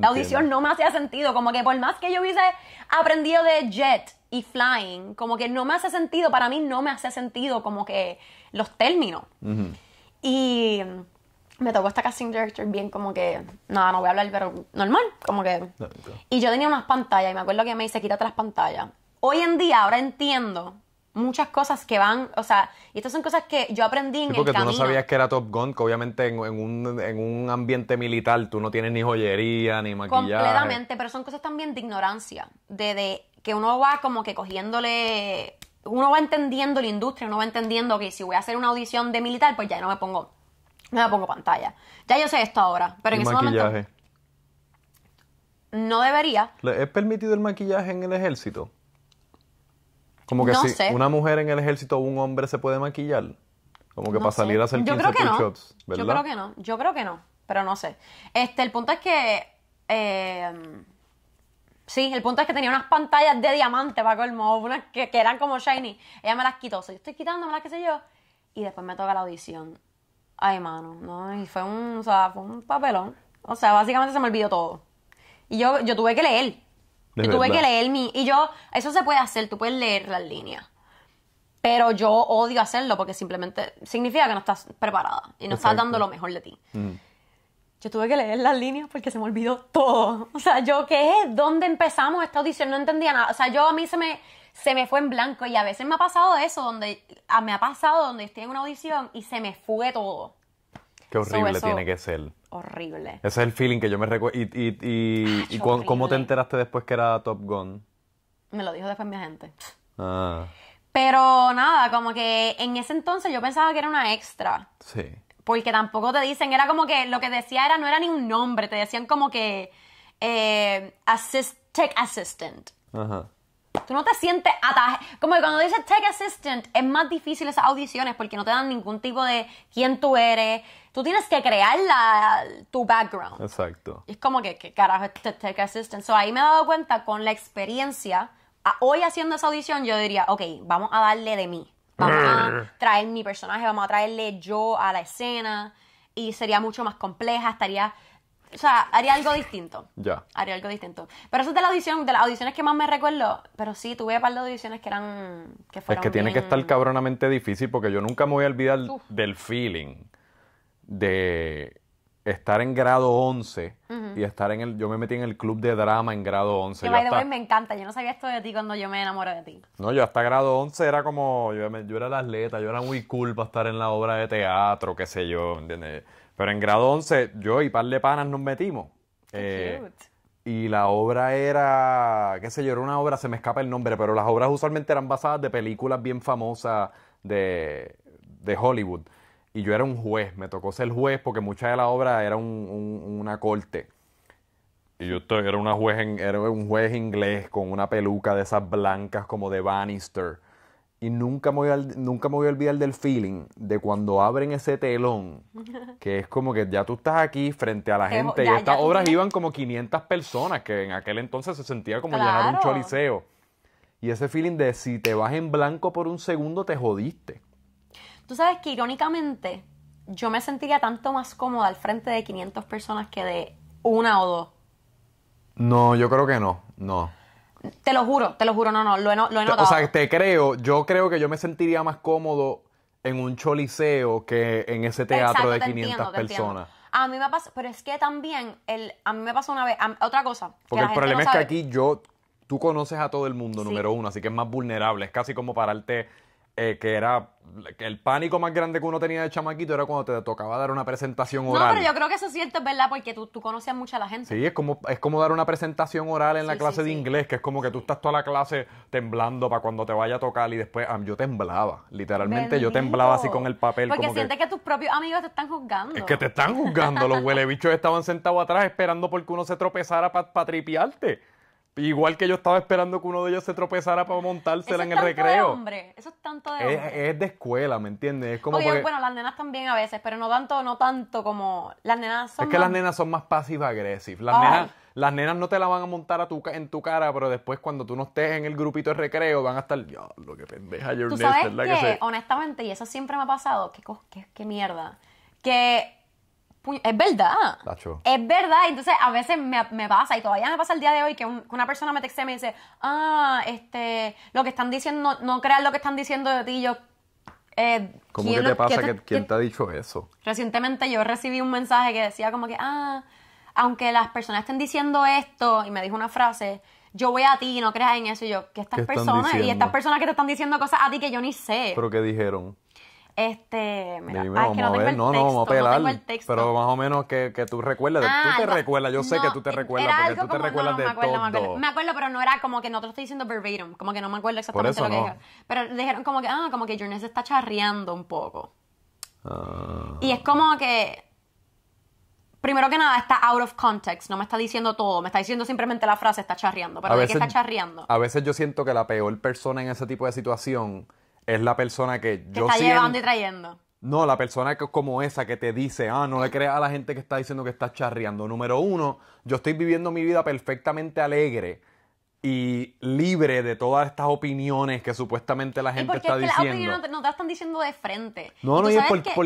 la audición no me hacía sentido. Como que por más que yo hubiese aprendido de jet y flying, como que no me hace sentido, para mí no me hacía sentido como que los términos. Y me tocó esta casting director bien como que, nada, no voy a hablar, pero normal, como que... Y yo tenía unas pantallas y me acuerdo que me dice, quítate las pantallas. Hoy en día, ahora entiendo muchas cosas que van, o sea, y estas son cosas que yo aprendí en el camino. Porque tú no sabías que era Top Gun, que obviamente en, un, ambiente militar tú no tienes ni joyería, ni maquillaje. Completamente, pero son cosas también de ignorancia, de, que uno va como que cogiéndole, uno va entendiendo la industria, uno va entendiendo que si voy a hacer una audición de militar, pues ya no me pongo, no me pongo pantalla. Ya yo sé esto ahora, pero en ese maquillaje? momento... No debería. ¿Es permitido el maquillaje en el ejército? Como que si una mujer en el ejército o un hombre se puede maquillar. Como que para salir a hacer 15 push ¿verdad? Yo creo que no, yo creo que no, pero no sé. Este, el punto es que... Em, sí, el punto es que tenía unas pantallas de diamante para colmo, unas que, eran como shiny. Ella me las quitó, o yo estoy quitándomelas, qué sé yo. Y después me toca la audición. Ay, mano, no, y fue un, un papelón. O sea, básicamente se me olvidó todo. Y yo, yo tuve que leer yo tuve que leer mi. Y yo, eso se puede hacer, tú puedes leer las líneas. Pero yo odio hacerlo porque simplemente significa que no estás preparada y no estás dando lo mejor de ti. Mm. Yo tuve que leer las líneas porque se me olvidó todo. O sea, yo, ¿qué es? ¿Dónde empezamos esta audición? No entendía nada. O sea, yo a mí se me, se me fue en blanco y a veces me ha pasado eso, donde me ha pasado donde estoy en una audición y se me fue todo. Qué horrible tiene que ser horrible. Ese es el feeling que yo me recuerdo. ¿Y, ¿cómo, te enteraste después que era Top Gun? Me lo dijo después mi agente. Ah. Pero nada, como que en ese entonces yo pensaba que era una extra. Sí. Porque tampoco te dicen, era como que lo que decía era, no era ni un nombre, te decían como que eh, assist, tech assistant. Ajá. Tú no te sientes ataje. Como que cuando dices tech assistant es más difícil esas audiciones porque no te dan ningún tipo de quién tú eres, tú tienes que crear tu background. Exacto. es como que, ¿qué carajo este Tech este Assistant? So, ahí me he dado cuenta con la experiencia, hoy haciendo esa audición, yo diría, ok, vamos a darle de mí. Vamos a mm. traer mi personaje, vamos a traerle yo a la escena y sería mucho más compleja, estaría... O sea, haría algo distinto. Ya. Haría algo distinto. Pero eso es de la audición, de las audiciones que más me recuerdo. Pero sí, tuve un par de audiciones que eran. Que fueron es que tiene que estar cabronamente difícil porque yo nunca me voy a olvidar del feeling de estar en grado 11 y estar en el... Yo me metí en el club de drama en grado 11. me encanta, yo no sabía esto de ti cuando yo me enamoré de ti. No, yo hasta grado 11 era como... Yo, yo era el atleta, yo era muy cool para estar en la obra de teatro, qué sé yo, ¿entiendes? Pero en grado 11 yo y par de panas nos metimos. Eh, y la obra era, qué sé yo, era una obra, se me escapa el nombre, pero las obras usualmente eran basadas de películas bien famosas de, de Hollywood y yo era un juez, me tocó ser juez porque mucha de la obra era un, un, una corte. Y yo era, una juez era un juez inglés con una peluca de esas blancas como de Bannister. Y nunca me, voy a, olvidar del feeling de cuando abren ese telón, <laughs> que es como que ya tú estás aquí frente a la gente. y estas obras iban como 500 personas, que en aquel entonces se sentía como llegar llenar un choliseo. Y ese feeling de si te vas en blanco por un segundo, te jodiste. Tú sabes que irónicamente yo me sentiría tanto más cómoda al frente de 500 personas que de una o dos. No, yo creo que no, no. Te lo juro, te lo juro, no, no, lo he, lo notado. O sea, te creo, yo creo que yo me sentiría más cómodo en un choliseo que en ese teatro de 500 personas. A mí me pasa, pero es que también, el, a mí me pasó una vez, otra cosa. Porque el problema es que aquí yo, tú conoces a todo el mundo, número uno, así que es más vulnerable, es casi como pararte eh, que era el pánico más grande que uno tenía de chamaquito era cuando te tocaba dar una presentación oral. No, pero yo creo que eso es cierto, es verdad, porque tú, tú conocías mucha la gente. Sí, es como, es como dar una presentación oral en la clase de inglés, que es como que tú estás toda la clase temblando para cuando te vaya a tocar y después ah, yo temblaba, literalmente yo temblaba así con el papel. Porque sientes que, tus propios amigos te están juzgando. Es que te están juzgando, los huelebichos estaban sentados atrás esperando porque uno se tropezara para tripiarte. Igual que yo estaba esperando que uno de ellos se tropezara para montársela es en el recreo. hombre. Eso es tanto de Es de escuela, ¿me entiendes? Es como Oye, bueno, las nenas también a veces, pero no tanto, no tanto como las nenas son. Es que las nenas son más passive agresivas. Las nenas, no te la van a montar a tu, en tu cara, pero después cuando tú no estés en el grupito de recreo van a estar, lo que pendeja, yo ¿Tú sabes que, Honestamente, y eso siempre me ha pasado, qué mierda. Que es verdad. Es verdad. Entonces, a veces me, pasa, y todavía me pasa el día de hoy, que, una persona me textea y me dice, ah, este, lo que están diciendo, no, creas lo que están diciendo de ti. Yo, eh, ¿Cómo que te pasa? Que, ¿Quién te ha dicho eso? Recientemente yo recibí un mensaje que decía como que, ah, aunque las personas estén diciendo esto, y me dijo una frase, yo voy a ti y no creas en eso. Y yo, que estas personas, y estas personas que te están diciendo cosas a ti que yo ni sé. ¿Pero qué dijeron? Este, no no, texto, no, pelar, Pero más o menos que, que tú recuerdas. tú te ah, recuerdas, yo sé que tú te recuerdas. Porque tú te recuerdas de me acuerdo, todo. Me acuerdo, me acuerdo, pero no era como que no te estoy diciendo verbatim. Como que no me acuerdo exactamente lo que dijeron. Pero dijeron como que, ah, como que Journey se está charreando un poco. Ah. Y es como que. Primero que nada, está out of context. No me está diciendo todo. Me está diciendo simplemente la frase, está charreando. Pero ¿de qué está charreando? A veces yo siento que la peor persona en ese tipo de situación es la persona que, que yo está llevando y trayendo. No, la persona que, como esa que te dice, ah, no le creas a la gente que está diciendo que estás charreando. Número uno, yo estoy viviendo mi vida perfectamente alegre y libre de todas estas opiniones que supuestamente la gente está es que diciendo. no te están diciendo de frente. No, no, y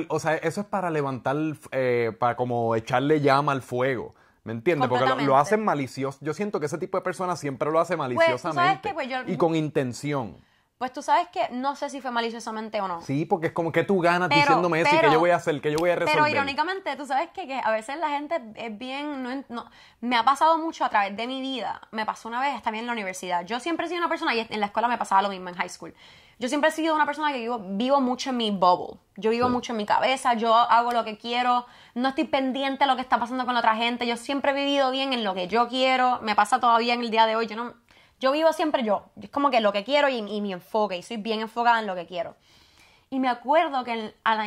o sea, eso es para levantar, eh, para como echarle llama al fuego. ¿Me entiendes? Porque lo, hacen malicioso. Yo siento que ese tipo de personas siempre lo hace pues, maliciosamente. Pues, y con intención. Pues tú sabes que no sé si fue maliciosamente o no. Sí, porque es como que tú ganas diciéndome eso y que yo voy a hacer, que yo voy a resolver. Pero irónicamente, tú sabes que, a veces la gente es bien. No, me ha pasado mucho a través de mi vida. Me pasó una vez también en la universidad. Yo siempre he sido una persona, y en la escuela me pasaba lo mismo en high school. Yo siempre he sido una persona que vivo, vivo mucho en mi bubble. Yo vivo mucho en mi cabeza, yo hago lo que quiero, no estoy pendiente de lo que está pasando con la otra gente. Yo siempre he vivido bien en lo que yo quiero. Me pasa todavía en el día de hoy. Yo no yo vivo siempre yo, es como que lo que quiero y, mi enfoque, y soy bien enfocada en lo que quiero. Y me acuerdo que en, la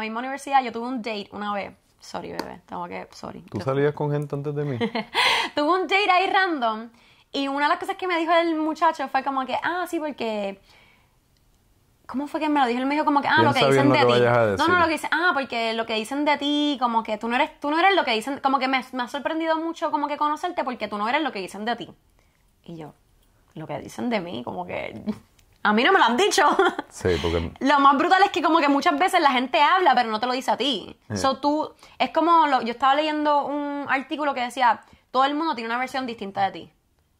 misma, universidad yo tuve un date una vez. Sorry, bebé, tengo que. Sorry. ¿Tú salías con gente antes de mí? <laughs> tuve un date ahí random. Y una de las cosas que me dijo el muchacho fue como que, ah, sí, porque. ¿Cómo fue que me lo dijo? Él me dijo como que, ah, lo que dicen de ti. No, no, lo que dicen, ah, porque lo que dicen de ti, como que tú no eres, tú no eres lo que dicen, como que me, me ha sorprendido mucho como que conocerte porque tú no eres lo que dicen de ti. Y yo, lo que dicen de mí, como que <laughs> a mí no me lo han dicho. <laughs> Sí, porque... Lo más brutal es que como que muchas veces la gente habla, pero no te lo dice a ti. eso eh. tú, es como, yo estaba leyendo un artículo que decía, todo el mundo tiene una versión distinta de ti.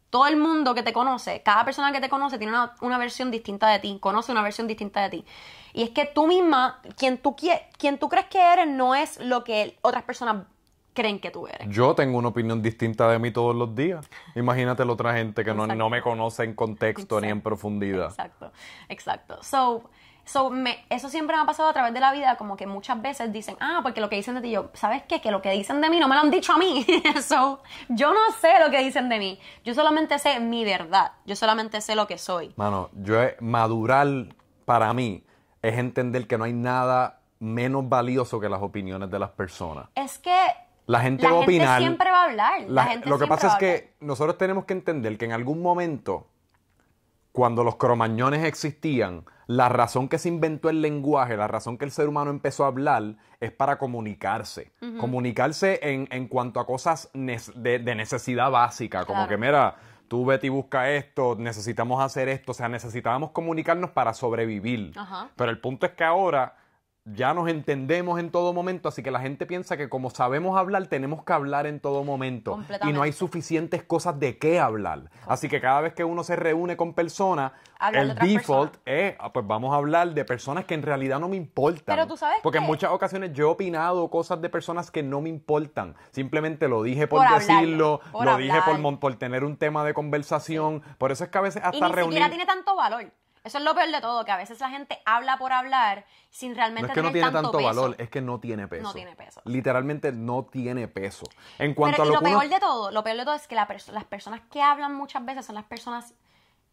Todo el mundo que te conoce, cada persona que te conoce tiene una, versión distinta de ti, conoce una versión distinta de ti. Y es que tú misma, quien tú, quien tú crees que eres, no es lo que otras personas creen que tú eres. Yo tengo una opinión distinta de mí todos los días. Imagínate la otra gente que no, me conoce en contexto ni en profundidad. Exacto, exacto. So, so eso siempre me ha pasado a través de la vida, como que muchas veces dicen, ah, porque lo que dicen de ti, yo, ¿sabes qué? Que lo que dicen de mí no me lo han dicho a mí. <laughs> so, yo no sé lo que dicen de mí. Yo solamente sé mi verdad. Yo solamente sé lo que soy. Mano, yo madurar para mí es entender que no hay nada menos valioso que las opiniones de las personas. Es que la gente va a opinar. La gente siempre va a hablar. lo que pasa es que nosotros tenemos que entender que en algún momento, cuando los cromañones existían, la razón que se inventó el lenguaje, la razón que el ser humano empezó a hablar, es para comunicarse. Comunicarse en, en, cuanto a cosas de, necesidad básica, como que, mira, tú vete y busca esto, necesitamos hacer esto, o sea, necesitábamos comunicarnos para sobrevivir. Pero el punto es que ahora ya nos entendemos en todo momento, así que la gente piensa que como sabemos hablar, tenemos que hablar en todo momento. Y no hay suficientes cosas de qué hablar. Así que cada vez que uno se reúne con personas, el default es, ah, pues vamos a hablar de personas que en realidad no me importan. Pero tú sabes Porque en muchas ocasiones yo he opinado cosas de personas que no me importan. Simplemente lo dije por, decirlo, lo dije por, por tener un tema de conversación. Por eso es que a veces hasta y ni siquiera tiene tanto valor. Eso es lo peor de todo, que a veces la gente habla por hablar sin realmente no es que no tiene tanto, valor, es que no tiene peso. No tiene peso. Literalmente no tiene peso. En cuanto a lo, lo peor de todo, lo peor de todo es que las personas que hablan muchas veces son las personas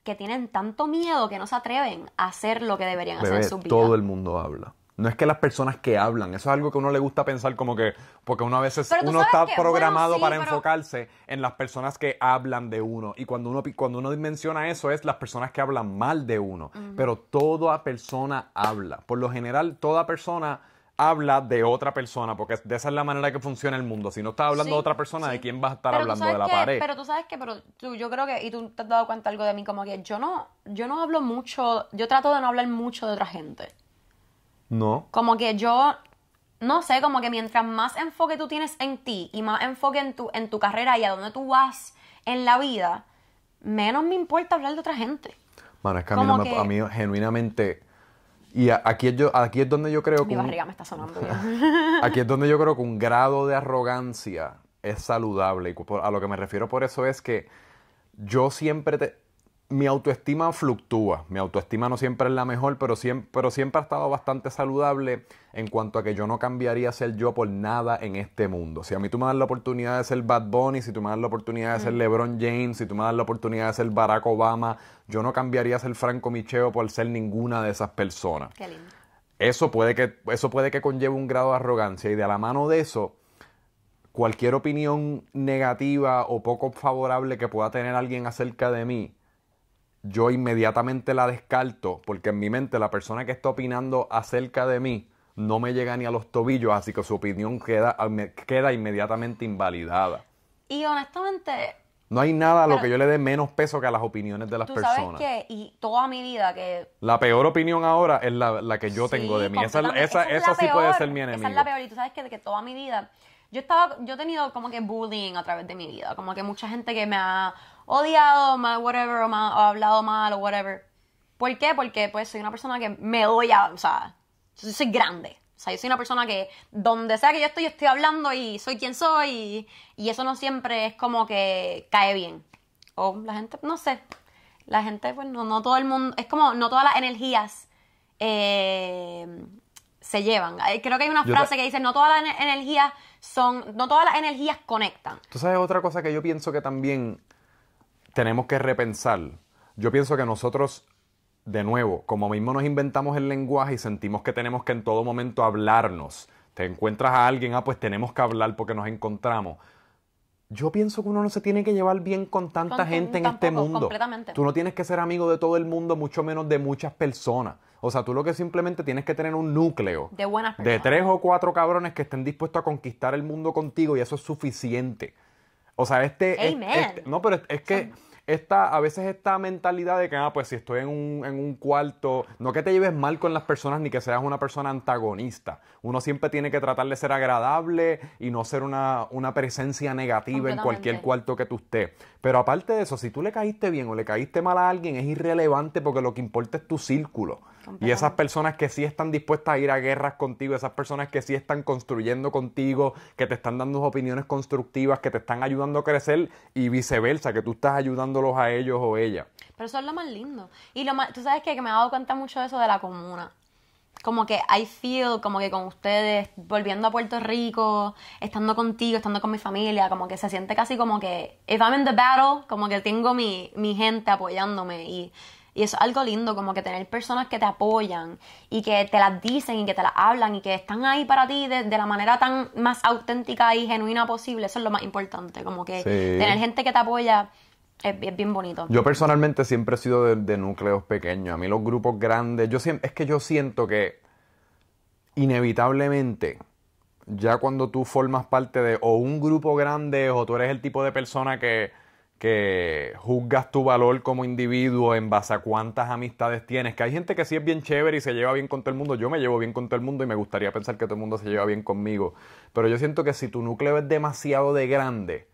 que tienen tanto miedo que no se atreven a hacer lo que deberían hacer en vida. vida. Todo el mundo habla. No es que las personas que hablan, eso es algo que uno le gusta pensar como que, porque uno a veces uno está programado para enfocarse en las personas que hablan de uno. Y cuando uno, cuando uno menciona eso es las personas que hablan mal de uno. Pero toda persona habla. Por lo general, toda persona habla de otra persona, porque de esa es la manera que funciona el mundo. Si no estás hablando de otra persona, ¿de quién va a estar hablando? De la pared. Pero tú sabes que, pero yo creo que, y tú te has dado cuenta algo de mí, como que yo no, yo no hablo mucho, yo trato de no hablar mucho de otra gente. No. Como que yo, no sé, como que mientras más enfoque tú tienes en ti y más enfoque en tu, en tu carrera y a dónde tú vas en la vida, menos me importa hablar de otra gente. Bueno, es que a mí, genuinamente... Y aquí es, yo, aquí es donde yo creo que... Mi barriga me está sonando <laughs> aquí es donde yo creo que un grado de arrogancia es saludable. Y a lo que me refiero por eso es que yo siempre te mi autoestima fluctúa. Mi autoestima no siempre es la mejor, pero siempre, siempre ha estado bastante saludable en cuanto a que yo no cambiaría ser yo por nada en este mundo. Si a mí tú me das la oportunidad de ser Bad Bunny, si tú me das la oportunidad de ser LeBron James, si tú me das la oportunidad de ser Barack Obama, yo no cambiaría ser Franco Micheo por ser ninguna de esas personas. Qué lindo. Eso puede que, eso puede que conlleve un grado de arrogancia y de la mano de eso cualquier opinión negativa o poco favorable que pueda tener alguien acerca de mí, yo inmediatamente la descarto porque en mi mente la persona que está opinando acerca de mí no me llega ni a los tobillos, así que su opinión queda, queda inmediatamente invalidada. Y honestamente... No hay nada a lo que yo le dé menos peso que a las opiniones de las personas. y toda mi vida que... La peor opinión ahora es la, que yo tengo de mí. Esa, sí puede ser mi enemigo. Esa es la peor. Y tú sabes que, que toda mi vida yo estaba yo he tenido como que bullying a través de mi vida como que mucha gente que me ha odiado, más whatever, o, hablado mal, o whatever. ¿Por qué? Porque pues soy una persona que me doy a, o sea, yo soy grande. O sea, yo soy una persona que donde sea que yo estoy, yo estoy hablando y soy quien soy y, eso no siempre es como que cae bien. O la gente, no sé, la gente, pues no, todo el mundo, es como no todas las energías eh, se llevan. Creo que hay una frase que dice, no todas las energías son, no todas las energías conectan. Tú sabes otra cosa que yo pienso que también tenemos que repensar. Yo pienso que nosotros, de nuevo, como mismo nos inventamos el lenguaje y sentimos que tenemos que en todo momento hablarnos. Te encuentras a alguien, ah, pues tenemos que hablar porque nos encontramos. Yo pienso que uno no se tiene que llevar bien con tanta gente en este mundo. Tú no tienes que ser amigo de todo el mundo, mucho menos de muchas personas. O sea, tú lo que simplemente tienes que tener un núcleo de De tres o cuatro cabrones que estén dispuestos a conquistar el mundo contigo y eso es suficiente. O sea, este, este, no, pero es que esta, a veces esta mentalidad de que, ah, pues si estoy en un, en un cuarto, no que te lleves mal con las personas ni que seas una persona antagonista. Uno siempre tiene que tratar de ser agradable y no ser una, una presencia negativa en cualquier cuarto que tú estés. Pero aparte de eso, si tú le caíste bien o le caíste mal a alguien, es irrelevante porque lo que importa es tu círculo. Y esas personas que sí están dispuestas a ir a guerras contigo, esas personas que sí están construyendo contigo, que te están dando opiniones constructivas, que te están ayudando a crecer y viceversa, que tú estás ayudándolos a ellos o ella. Pero eso es lo más lindo. Y lo más, tú sabes que me he dado cuenta mucho de eso de la comuna como que I feel como que con ustedes, volviendo a Puerto Rico, estando contigo, estando con mi familia, como que se siente casi como que, if I'm in the battle, como que tengo mi, mi gente apoyándome y y es algo lindo, como que tener personas que te apoyan y que te las dicen y que te las hablan y que están ahí para ti de, la manera tan más auténtica y genuina posible. Eso es lo más importante, como que tener gente que te apoya es, bien bonito. Yo personalmente siempre he sido de, de núcleos pequeños. A mí los grupos grandes, yo siempre, es que yo siento que inevitablemente ya cuando tú formas parte de o un grupo grande o tú eres el tipo de persona que que juzgas tu valor como individuo en base a cuántas amistades tienes. Que hay gente que sí es bien chévere y se lleva bien con todo el mundo. Yo me llevo bien con todo el mundo y me gustaría pensar que todo el mundo se lleva bien conmigo. Pero yo siento que si tu núcleo es demasiado de grande,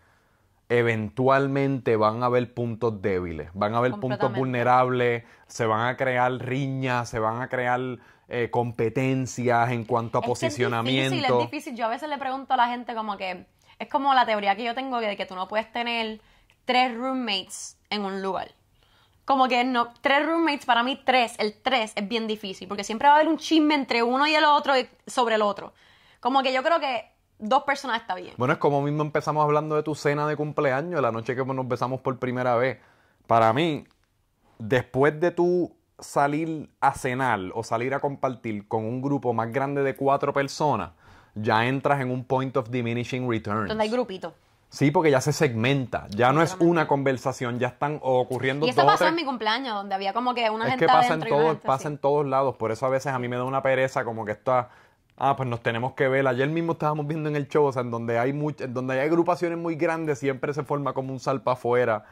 eventualmente van a haber puntos débiles, van a haber puntos vulnerables, se van a crear riñas, se van a crear eh, competencias en cuanto a posicionamiento. es difícil, es difícil. Yo a veces le pregunto a la gente como que es como la teoría que yo tengo de que tú no puedes tener tres roommates en un lugar. Como que no, tres roommates, para mí tres, el tres es bien difícil, porque siempre va a haber un chisme entre uno y el otro sobre el otro. Como que yo creo que dos personas está bien. Bueno, es como mismo empezamos hablando de tu cena de cumpleaños, la noche que nos besamos por primera vez. Para mí, después de tú salir a cenar o salir a compartir con un grupo más grande de cuatro personas, ya entras en un point of diminishing returns. Donde hay grupito Sí, porque ya se segmenta, ya no es una conversación, ya están ocurriendo Y eso pasó en mi cumpleaños, donde había como que una es que pasa en todos, pasa en todos lados, por eso a veces a mí me da una pereza como que está ah, pues nos tenemos que ver. Ayer mismo estábamos viendo en el show, o sea, en donde hay donde hay agrupaciones muy grandes, siempre se forma como un salpa afuera.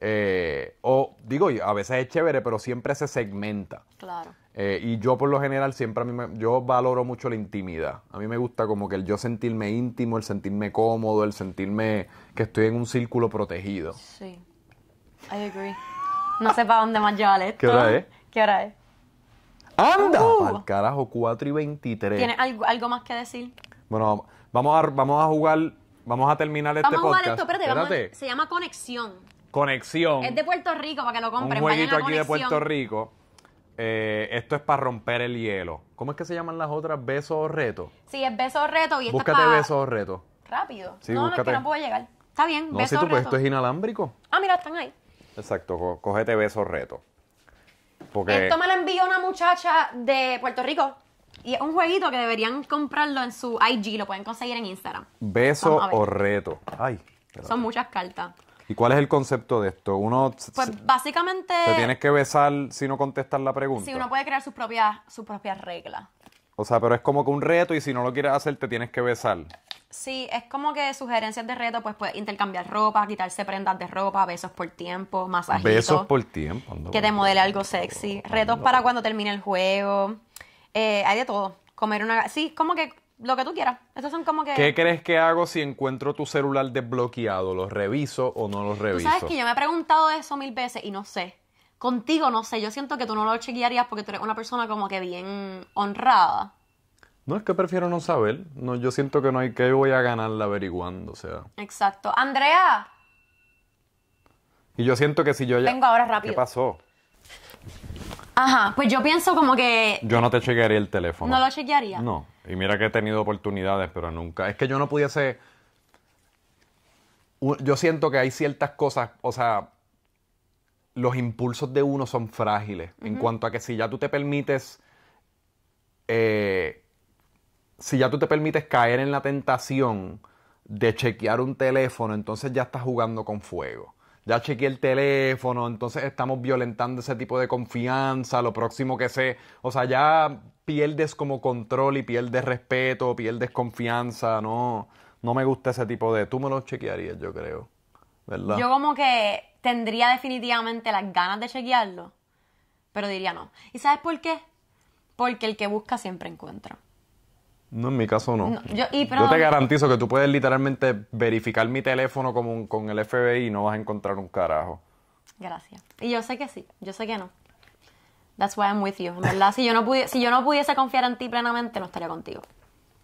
Eh, o digo, a veces es chévere, pero siempre se segmenta. Claro. Eh, y yo por lo general siempre a mí me, yo valoro mucho la intimidad. A mí me gusta como que el yo sentirme íntimo, el sentirme cómodo, el sentirme que estoy en un círculo protegido. Sí. I agree. No sé para dónde más llevar esto. ¿Qué hora es? ¿Qué hora es? ¡Anda! Uh. Al carajo, 4 y 23. ¿Tienes algo, más que decir? Bueno, vamos a, vamos a jugar, vamos a terminar este vamos este a jugar Esto, espérate, se llama Conexión. Conexión. Es de Puerto Rico, para que lo compren. Un jueguito aquí de Puerto Rico. Eh, esto es para romper el hielo. ¿Cómo es que se llaman las otras? ¿Beso o reto? Sí, es beso o reto. Y búscate beso o reto. Rápido. no, no, es que no puedo llegar. Está bien, beso si tú, pues, o esto es inalámbrico. Ah, mira, están ahí. Exacto, cógete beso o reto. Porque... Esto me lo envió una muchacha de Puerto Rico. Y es un jueguito que deberían comprarlo en su IG. Lo pueden conseguir en Instagram. Beso o reto. Ay. Son muchas cartas. ¿Y cuál es el concepto de esto? Uno pues básicamente te tienes que besar si no contestas la pregunta. Sí, uno puede crear sus propias sus propias reglas. O sea, pero es como que un reto y si no lo quieres hacer te tienes que besar. Sí, es como que sugerencias de reto, pues puedes intercambiar ropa, quitarse prendas de ropa, besos por tiempo, masajitos. Besos por tiempo. que te modele algo sexy. Retos para cuando termine el juego. Eh, hay de todo. Comer una... Sí, como que lo que tú quieras. Estos son como que... ¿Qué crees que hago si encuentro tu celular desbloqueado? ¿Lo reviso o no lo reviso? sabes que yo me he preguntado eso mil veces y no sé. Contigo no sé. Yo siento que tú no lo chequearías porque tú eres una persona como que bien honrada. No, es que prefiero no saber. No, yo siento que no hay que voy a ganarla averiguando, o sea. Exacto. Andrea. Y yo siento que si yo ya... Vengo ahora rápido. ¿Qué pasó? Ajá, pues yo pienso como que... Yo no te chequearía el teléfono. ¿No lo chequearía? No. Y mira que he tenido oportunidades, pero nunca. Es que yo no pudiese... Yo siento que hay ciertas cosas, o sea, los impulsos de uno son frágiles. En cuanto a que si ya tú te permites... Eh, si ya tú te permites caer en la tentación de chequear un teléfono, entonces ya estás jugando con fuego ya chequeé el teléfono, entonces estamos violentando ese tipo de confianza, lo próximo que sé, o sea, ya pierdes como control y pierdes respeto, pierdes confianza, no, no me gusta ese tipo de, tú me lo chequearías, yo creo, ¿verdad? Yo como que tendría definitivamente las ganas de chequearlo, pero diría no. ¿Y sabes por qué? Porque el que busca siempre encuentra. No, en mi caso no. yo, te garantizo que tú puedes literalmente verificar mi teléfono con, con el FBI y no vas a encontrar un carajo. Gracias. Y yo sé que sí, yo sé que no. That's why I'm with you. verdad, si yo no, pudiese, confiar en ti plenamente, no estaría contigo.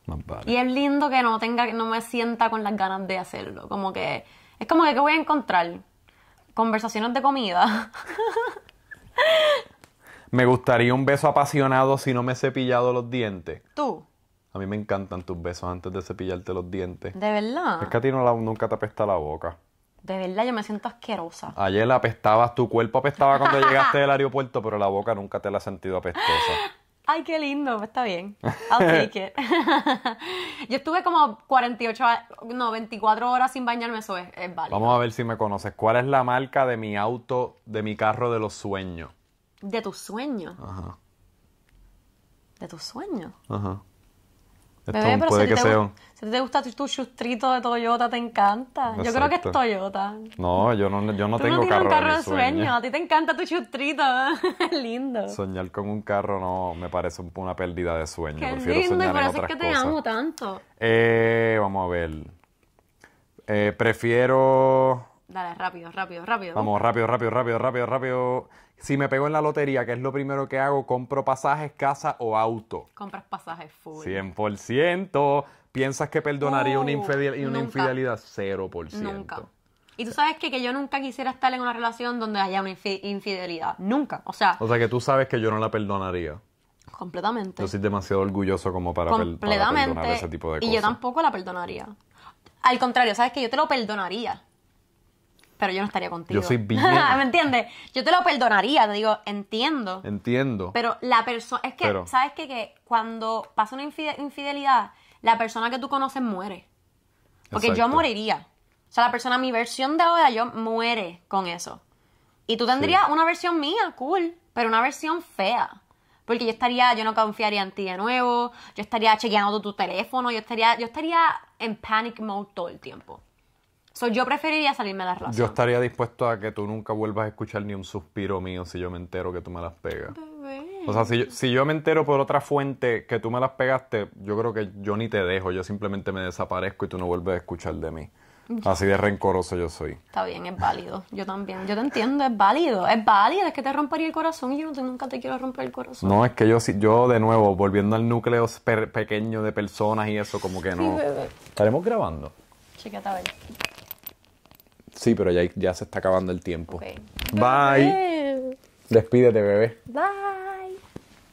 vale. Y es lindo que no tenga, no me sienta con las ganas de hacerlo. Como que, es como que, ¿qué voy a encontrar? Conversaciones de comida. <laughs> me gustaría un beso apasionado si no me he cepillado los dientes. ¿Tú? A mí me encantan tus besos antes de cepillarte los dientes. ¿De verdad? Es que a ti nunca te apesta la boca. De verdad, yo me siento asquerosa. Ayer la apestabas, tu cuerpo apestaba cuando <laughs> llegaste del aeropuerto, pero la boca nunca te la ha sentido apestosa. <laughs> Ay, qué lindo, pues está bien. I'll take it. <laughs> yo estuve como 48, no, 24 horas sin bañarme, eso es, es válido. Vamos a ver si me conoces. ¿Cuál es la marca de mi auto, de mi carro de los sueños? ¿De tus sueños? Ajá. ¿De tus sueños? Ajá puede que sea Si te gusta tu, chustrito de Toyota, te encanta. Yo creo que es Toyota. No, yo no, yo no tengo carro, de, sueño. A ti te encanta tu chustrito. ¿eh? <laughs> es lindo. Soñar con un carro no me parece una pérdida de sueño. Qué Prefiero lindo, soñar es que te amo tanto. Eh, vamos a ver. Eh, prefiero rápido, rápido, rápido. Vamos, rápido, rápido, rápido, rápido, rápido. Si me pego en la lotería, que es lo primero que hago, compro pasajes, casa o auto. Compras pasajes full. 100%. ¿Piensas que perdonaría una, uh, infidelidad? 0%. Nunca. Y tú sabes que, yo nunca quisiera estar en una relación donde haya una infidelidad. Nunca. O sea. O sea que tú sabes que yo no la perdonaría. Completamente. Yo soy demasiado orgulloso como para, para perdonar ese tipo de cosas. Y yo tampoco la perdonaría. Al contrario, sabes que yo te lo perdonaría pero yo no estaría contigo. Yo soy <laughs> bien. ¿Me entiendes? Yo te lo perdonaría, te digo, entiendo. Entiendo. Pero la persona, es que, ¿sabes qué? Que cuando pasa una infidelidad, la persona que tú conoces muere. Porque yo moriría. O sea, la persona, mi versión de ahora, yo muere con eso. Y tú tendrías una versión mía, cool, pero una versión fea. Porque yo estaría, yo no confiaría en ti de nuevo, yo estaría chequeando tu teléfono, yo estaría, yo estaría en panic mode todo el tiempo yo preferiría salirme de la relación. Yo estaría dispuesto a que tú nunca vuelvas a escuchar ni un suspiro mío si yo me entero que tú me las pegas. O sea, si yo, me entero por otra fuente que tú me las pegaste, yo creo que yo ni te dejo, yo simplemente me desaparezco y tú no vuelves a escuchar de mí. Así de rencoroso yo soy. Está bien, es válido. Yo también. Yo te entiendo, es válido. Es válido, es que te rompería el corazón y yo nunca te quiero romper el corazón. No, es que yo, yo de nuevo, volviendo al núcleo pequeño de personas y eso, como que no. Estaremos grabando. Chiquita, a ver. Sí, pero ya, ya se está acabando el tiempo. Bye. Bye. Despídete, bebé. Bye.